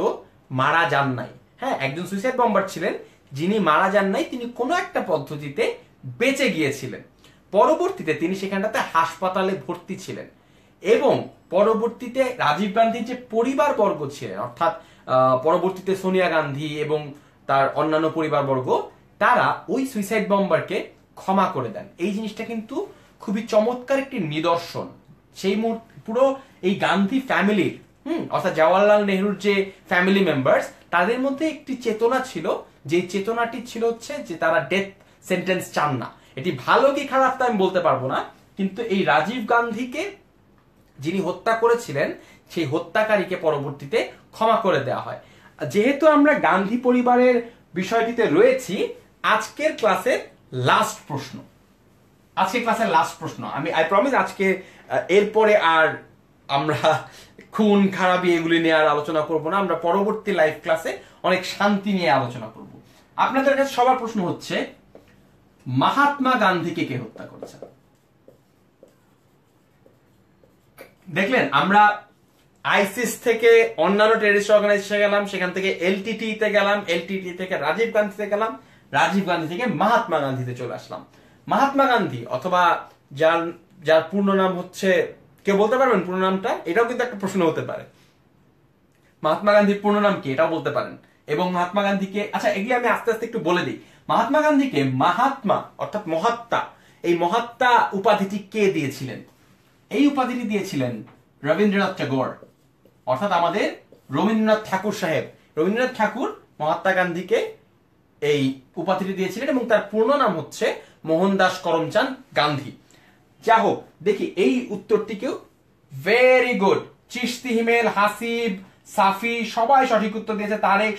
মারা যান নাই হ্যাঁ একজন সুইসাইড বম্বার ছিলেন যিনি মারা যান নাই তিনি কোনো একটা পদ্ধতিতে বেঁচে গিয়েছিলেন পরবর্তীতে তিনি সেখানটাতে হাসপাতালে ভর্তি ছিলেন এবং পরবর্তীতে রাজীব গান্ধীর যে পরিবারবর্গ ছিলেন অর্থাৎ পরবর্তীতে সোনিয়া গান্ধী এবং তার অন্যান্য পরিবারবর্গ তারা ওই সুইসাইড বম্বারকে ক্ষমা করে দেন এই জিনিসটা কিন্তু খুবই চমৎকার একটি নিদর্শন সেই মুহূর্তে পুরো এই গান্ধী ফ্যামিলির হুম অর্থাৎ জওয়াহরলাল নেহরুর যে ফ্যামিলি মেম্বার্স তাদের মধ্যে একটি চেতনা ছিল যে চেতনাটি ছিল হচ্ছে যে তারা ডেথ সেন্টেন্স চান না এটি ভালো কি খারাপ তা আমি বলতে পারবো না কিন্তু এই রাজীব গান্ধীকে যিনি হত্যা করেছিলেন সেই হত্যাকারীকে পরবর্তীতে ক্ষমা করে দেওয়া হয় যেহেতু আমরা গান্ধী পরিবারের বিষয়টিতে রয়েছি আজকের ক্লাসের লাস্ট প্রশ্ন আজকের ক্লাসের লাস্ট প্রশ্ন আমি আই প্রমিস আজকে এরপরে আর আমরা খুন খারাপি এগুলি নিয়ে আর আলোচনা করব না আমরা পরবর্তী লাইভ ক্লাসে অনেক শান্তি নিয়ে আলোচনা করব আপনাদের কাছে সবার প্রশ্ন হচ্ছে মহাত্মা গান্ধীকে কে হত্যা করেছে দেখলেন আমরা আইসিস থেকে অন্যান্য টেরিস্ট অর্গানাইজেশনে গেলাম সেখান থেকে এলটিটি তে গেলাম এলটিটি থেকে রাজীব গান্ধীতে গেলাম রাজীব গান্ধী থেকে মহাত্মা গান্ধীতে চলে আসলাম মহাত্মা গান্ধী অথবা যার যার পূর্ণ নাম হচ্ছে কেউ বলতে পারবেন পুরো নামটা এটাও কিন্তু একটা প্রশ্ন হতে পারে মহাত্মা গান্ধীর পূর্ণ নাম কি এটাও বলতে পারেন এবং মহাত্মা গান্ধীকে আচ্ছা এগুলি আমি আস্তে আস্তে একটু বলে দিই মহাত্মা গান্ধীকে মাহাত্মা অর্থাৎ মহাত্মা এই মহাত্মা উপাধিটি কে দিয়েছিলেন এই উপাধিটি দিয়েছিলেন রবীন্দ্রনাথ ঠাকুর অর্থাৎ আমাদের রবীন্দ্রনাথ ঠাকুর সাহেব রবীন্দ্রনাথ ঠাকুর মহাত্মা গান্ধীকে এই উপাধিটি দিয়েছিলেন এবং তার পূর্ণ নাম হচ্ছে মোহনদাস করমচাঁদ গান্ধী যা হোক দেখি এই উত্তরটিকেও ভেরি গুড চিস্তি হিমেল হাসিব সাফি সবাই সঠিক উত্তর দিয়েছে তারেক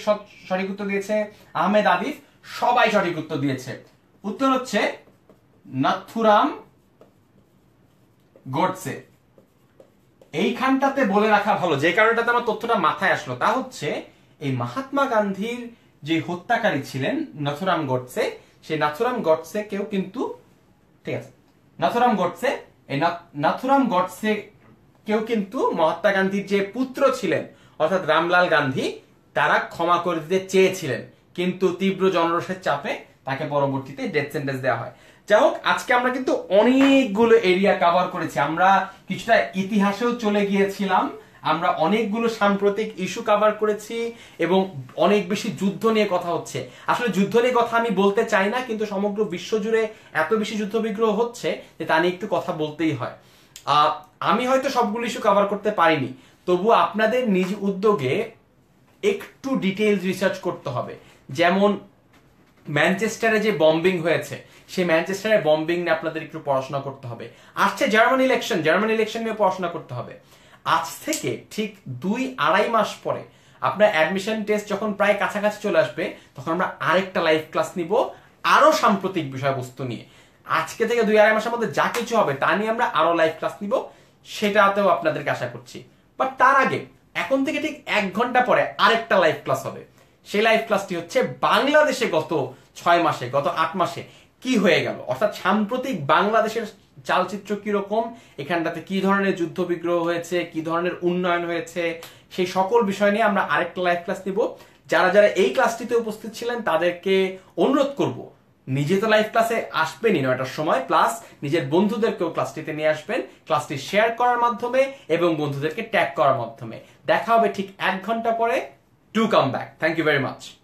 সঠিক উত্তর দিয়েছে আহমেদ আদিফ সবাই সঠিক উত্তর দিয়েছে উত্তর হচ্ছে নাথুরাম গডসে এইখানটাতে বলে রাখা ভালো যে কারণটাতে আমার তথ্যটা মাথায় আসলো তা হচ্ছে এই মহাত্মা গান্ধীর যে হত্যাকারী ছিলেন নাথুরাম গডসে সেই নাথুরাম গডসে কেউ কিন্তু ঠিক আছে নাথুরাম গডসে এই নাথুরাম গডসে কেউ কিন্তু মহাত্মা গান্ধীর যে পুত্র ছিলেন অর্থাৎ রামলাল গান্ধী তারা ক্ষমা করে দিতে চেয়েছিলেন কিন্তু তীব্র জনরসের চাপে তাকে পরবর্তীতে ডেথ সেন্টেন্স দেওয়া হয় যাই হোক আজকে আমরা কিন্তু অনেকগুলো এরিয়া কাভার করেছি আমরা কিছুটা ইতিহাসেও চলে গিয়েছিলাম আমরা অনেকগুলো সাম্প্রতিক ইস্যু কাভার করেছি এবং অনেক বেশি যুদ্ধ নিয়ে কথা হচ্ছে আসলে যুদ্ধ নিয়ে কথা আমি বলতে চাই না কিন্তু সমগ্র বিশ্ব জুড়ে এত বেশি যুদ্ধবিগ্রহ হচ্ছে যে তা নিয়ে একটু কথা বলতেই হয় আমি হয়তো সবগুলো ইস্যু কাভার করতে পারিনি তবু আপনাদের নিজ উদ্যোগে একটু ডিটেলস রিসার্চ করতে হবে যেমন ম্যানচেস্টারে যে বম্বিং হয়েছে সেই ম্যানচেস্টারে বম্বিং নিয়ে আপনাদের একটু পড়াশোনা করতে হবে আসছে জার্মান ইলেকশন জার্মান ইলেকশন নিয়ে পড়াশোনা করতে হবে আজ থেকে ঠিক দুই আড়াই মাস পরে আপনার অ্যাডমিশন টেস্ট যখন প্রায় কাছাকাছি চলে আসবে তখন আমরা আরেকটা লাইভ ক্লাস নিব আরো সাম্প্রতিক বিষয়বস্তু নিয়ে আজকে থেকে দুই আড়াই মাসের মধ্যে যা কিছু হবে তা নিয়ে আমরা আরো লাইভ ক্লাস নিব সেটাতেও আপনাদেরকে আশা করছি বাট তার আগে এখন থেকে ঠিক এক ঘন্টা পরে আরেকটা লাইভ ক্লাস হবে সেই লাইভ ক্লাসটি হচ্ছে বাংলাদেশে গত ছয় মাসে গত আট মাসে কি হয়ে গেল অর্থাৎ সাম্প্রতিক বাংলাদেশের চালচিত্র কিরকম এখানটাতে কি ধরনের যুদ্ধ বিগ্রহ হয়েছে কি ধরনের উন্নয়ন হয়েছে সেই সকল বিষয় নিয়ে আমরা আরেকটা লাইভ ক্লাস নিব যারা যারা এই ক্লাসটিতে উপস্থিত ছিলেন তাদেরকে অনুরোধ করব নিজে তো লাইভ ক্লাসে আসবেনই নয়টার সময় প্লাস নিজের বন্ধুদেরকেও ক্লাসটিতে নিয়ে আসবেন ক্লাসটি শেয়ার করার মাধ্যমে এবং বন্ধুদেরকে ট্যাগ করার মাধ্যমে দেখা হবে ঠিক এক ঘন্টা পরে to come back thank you very much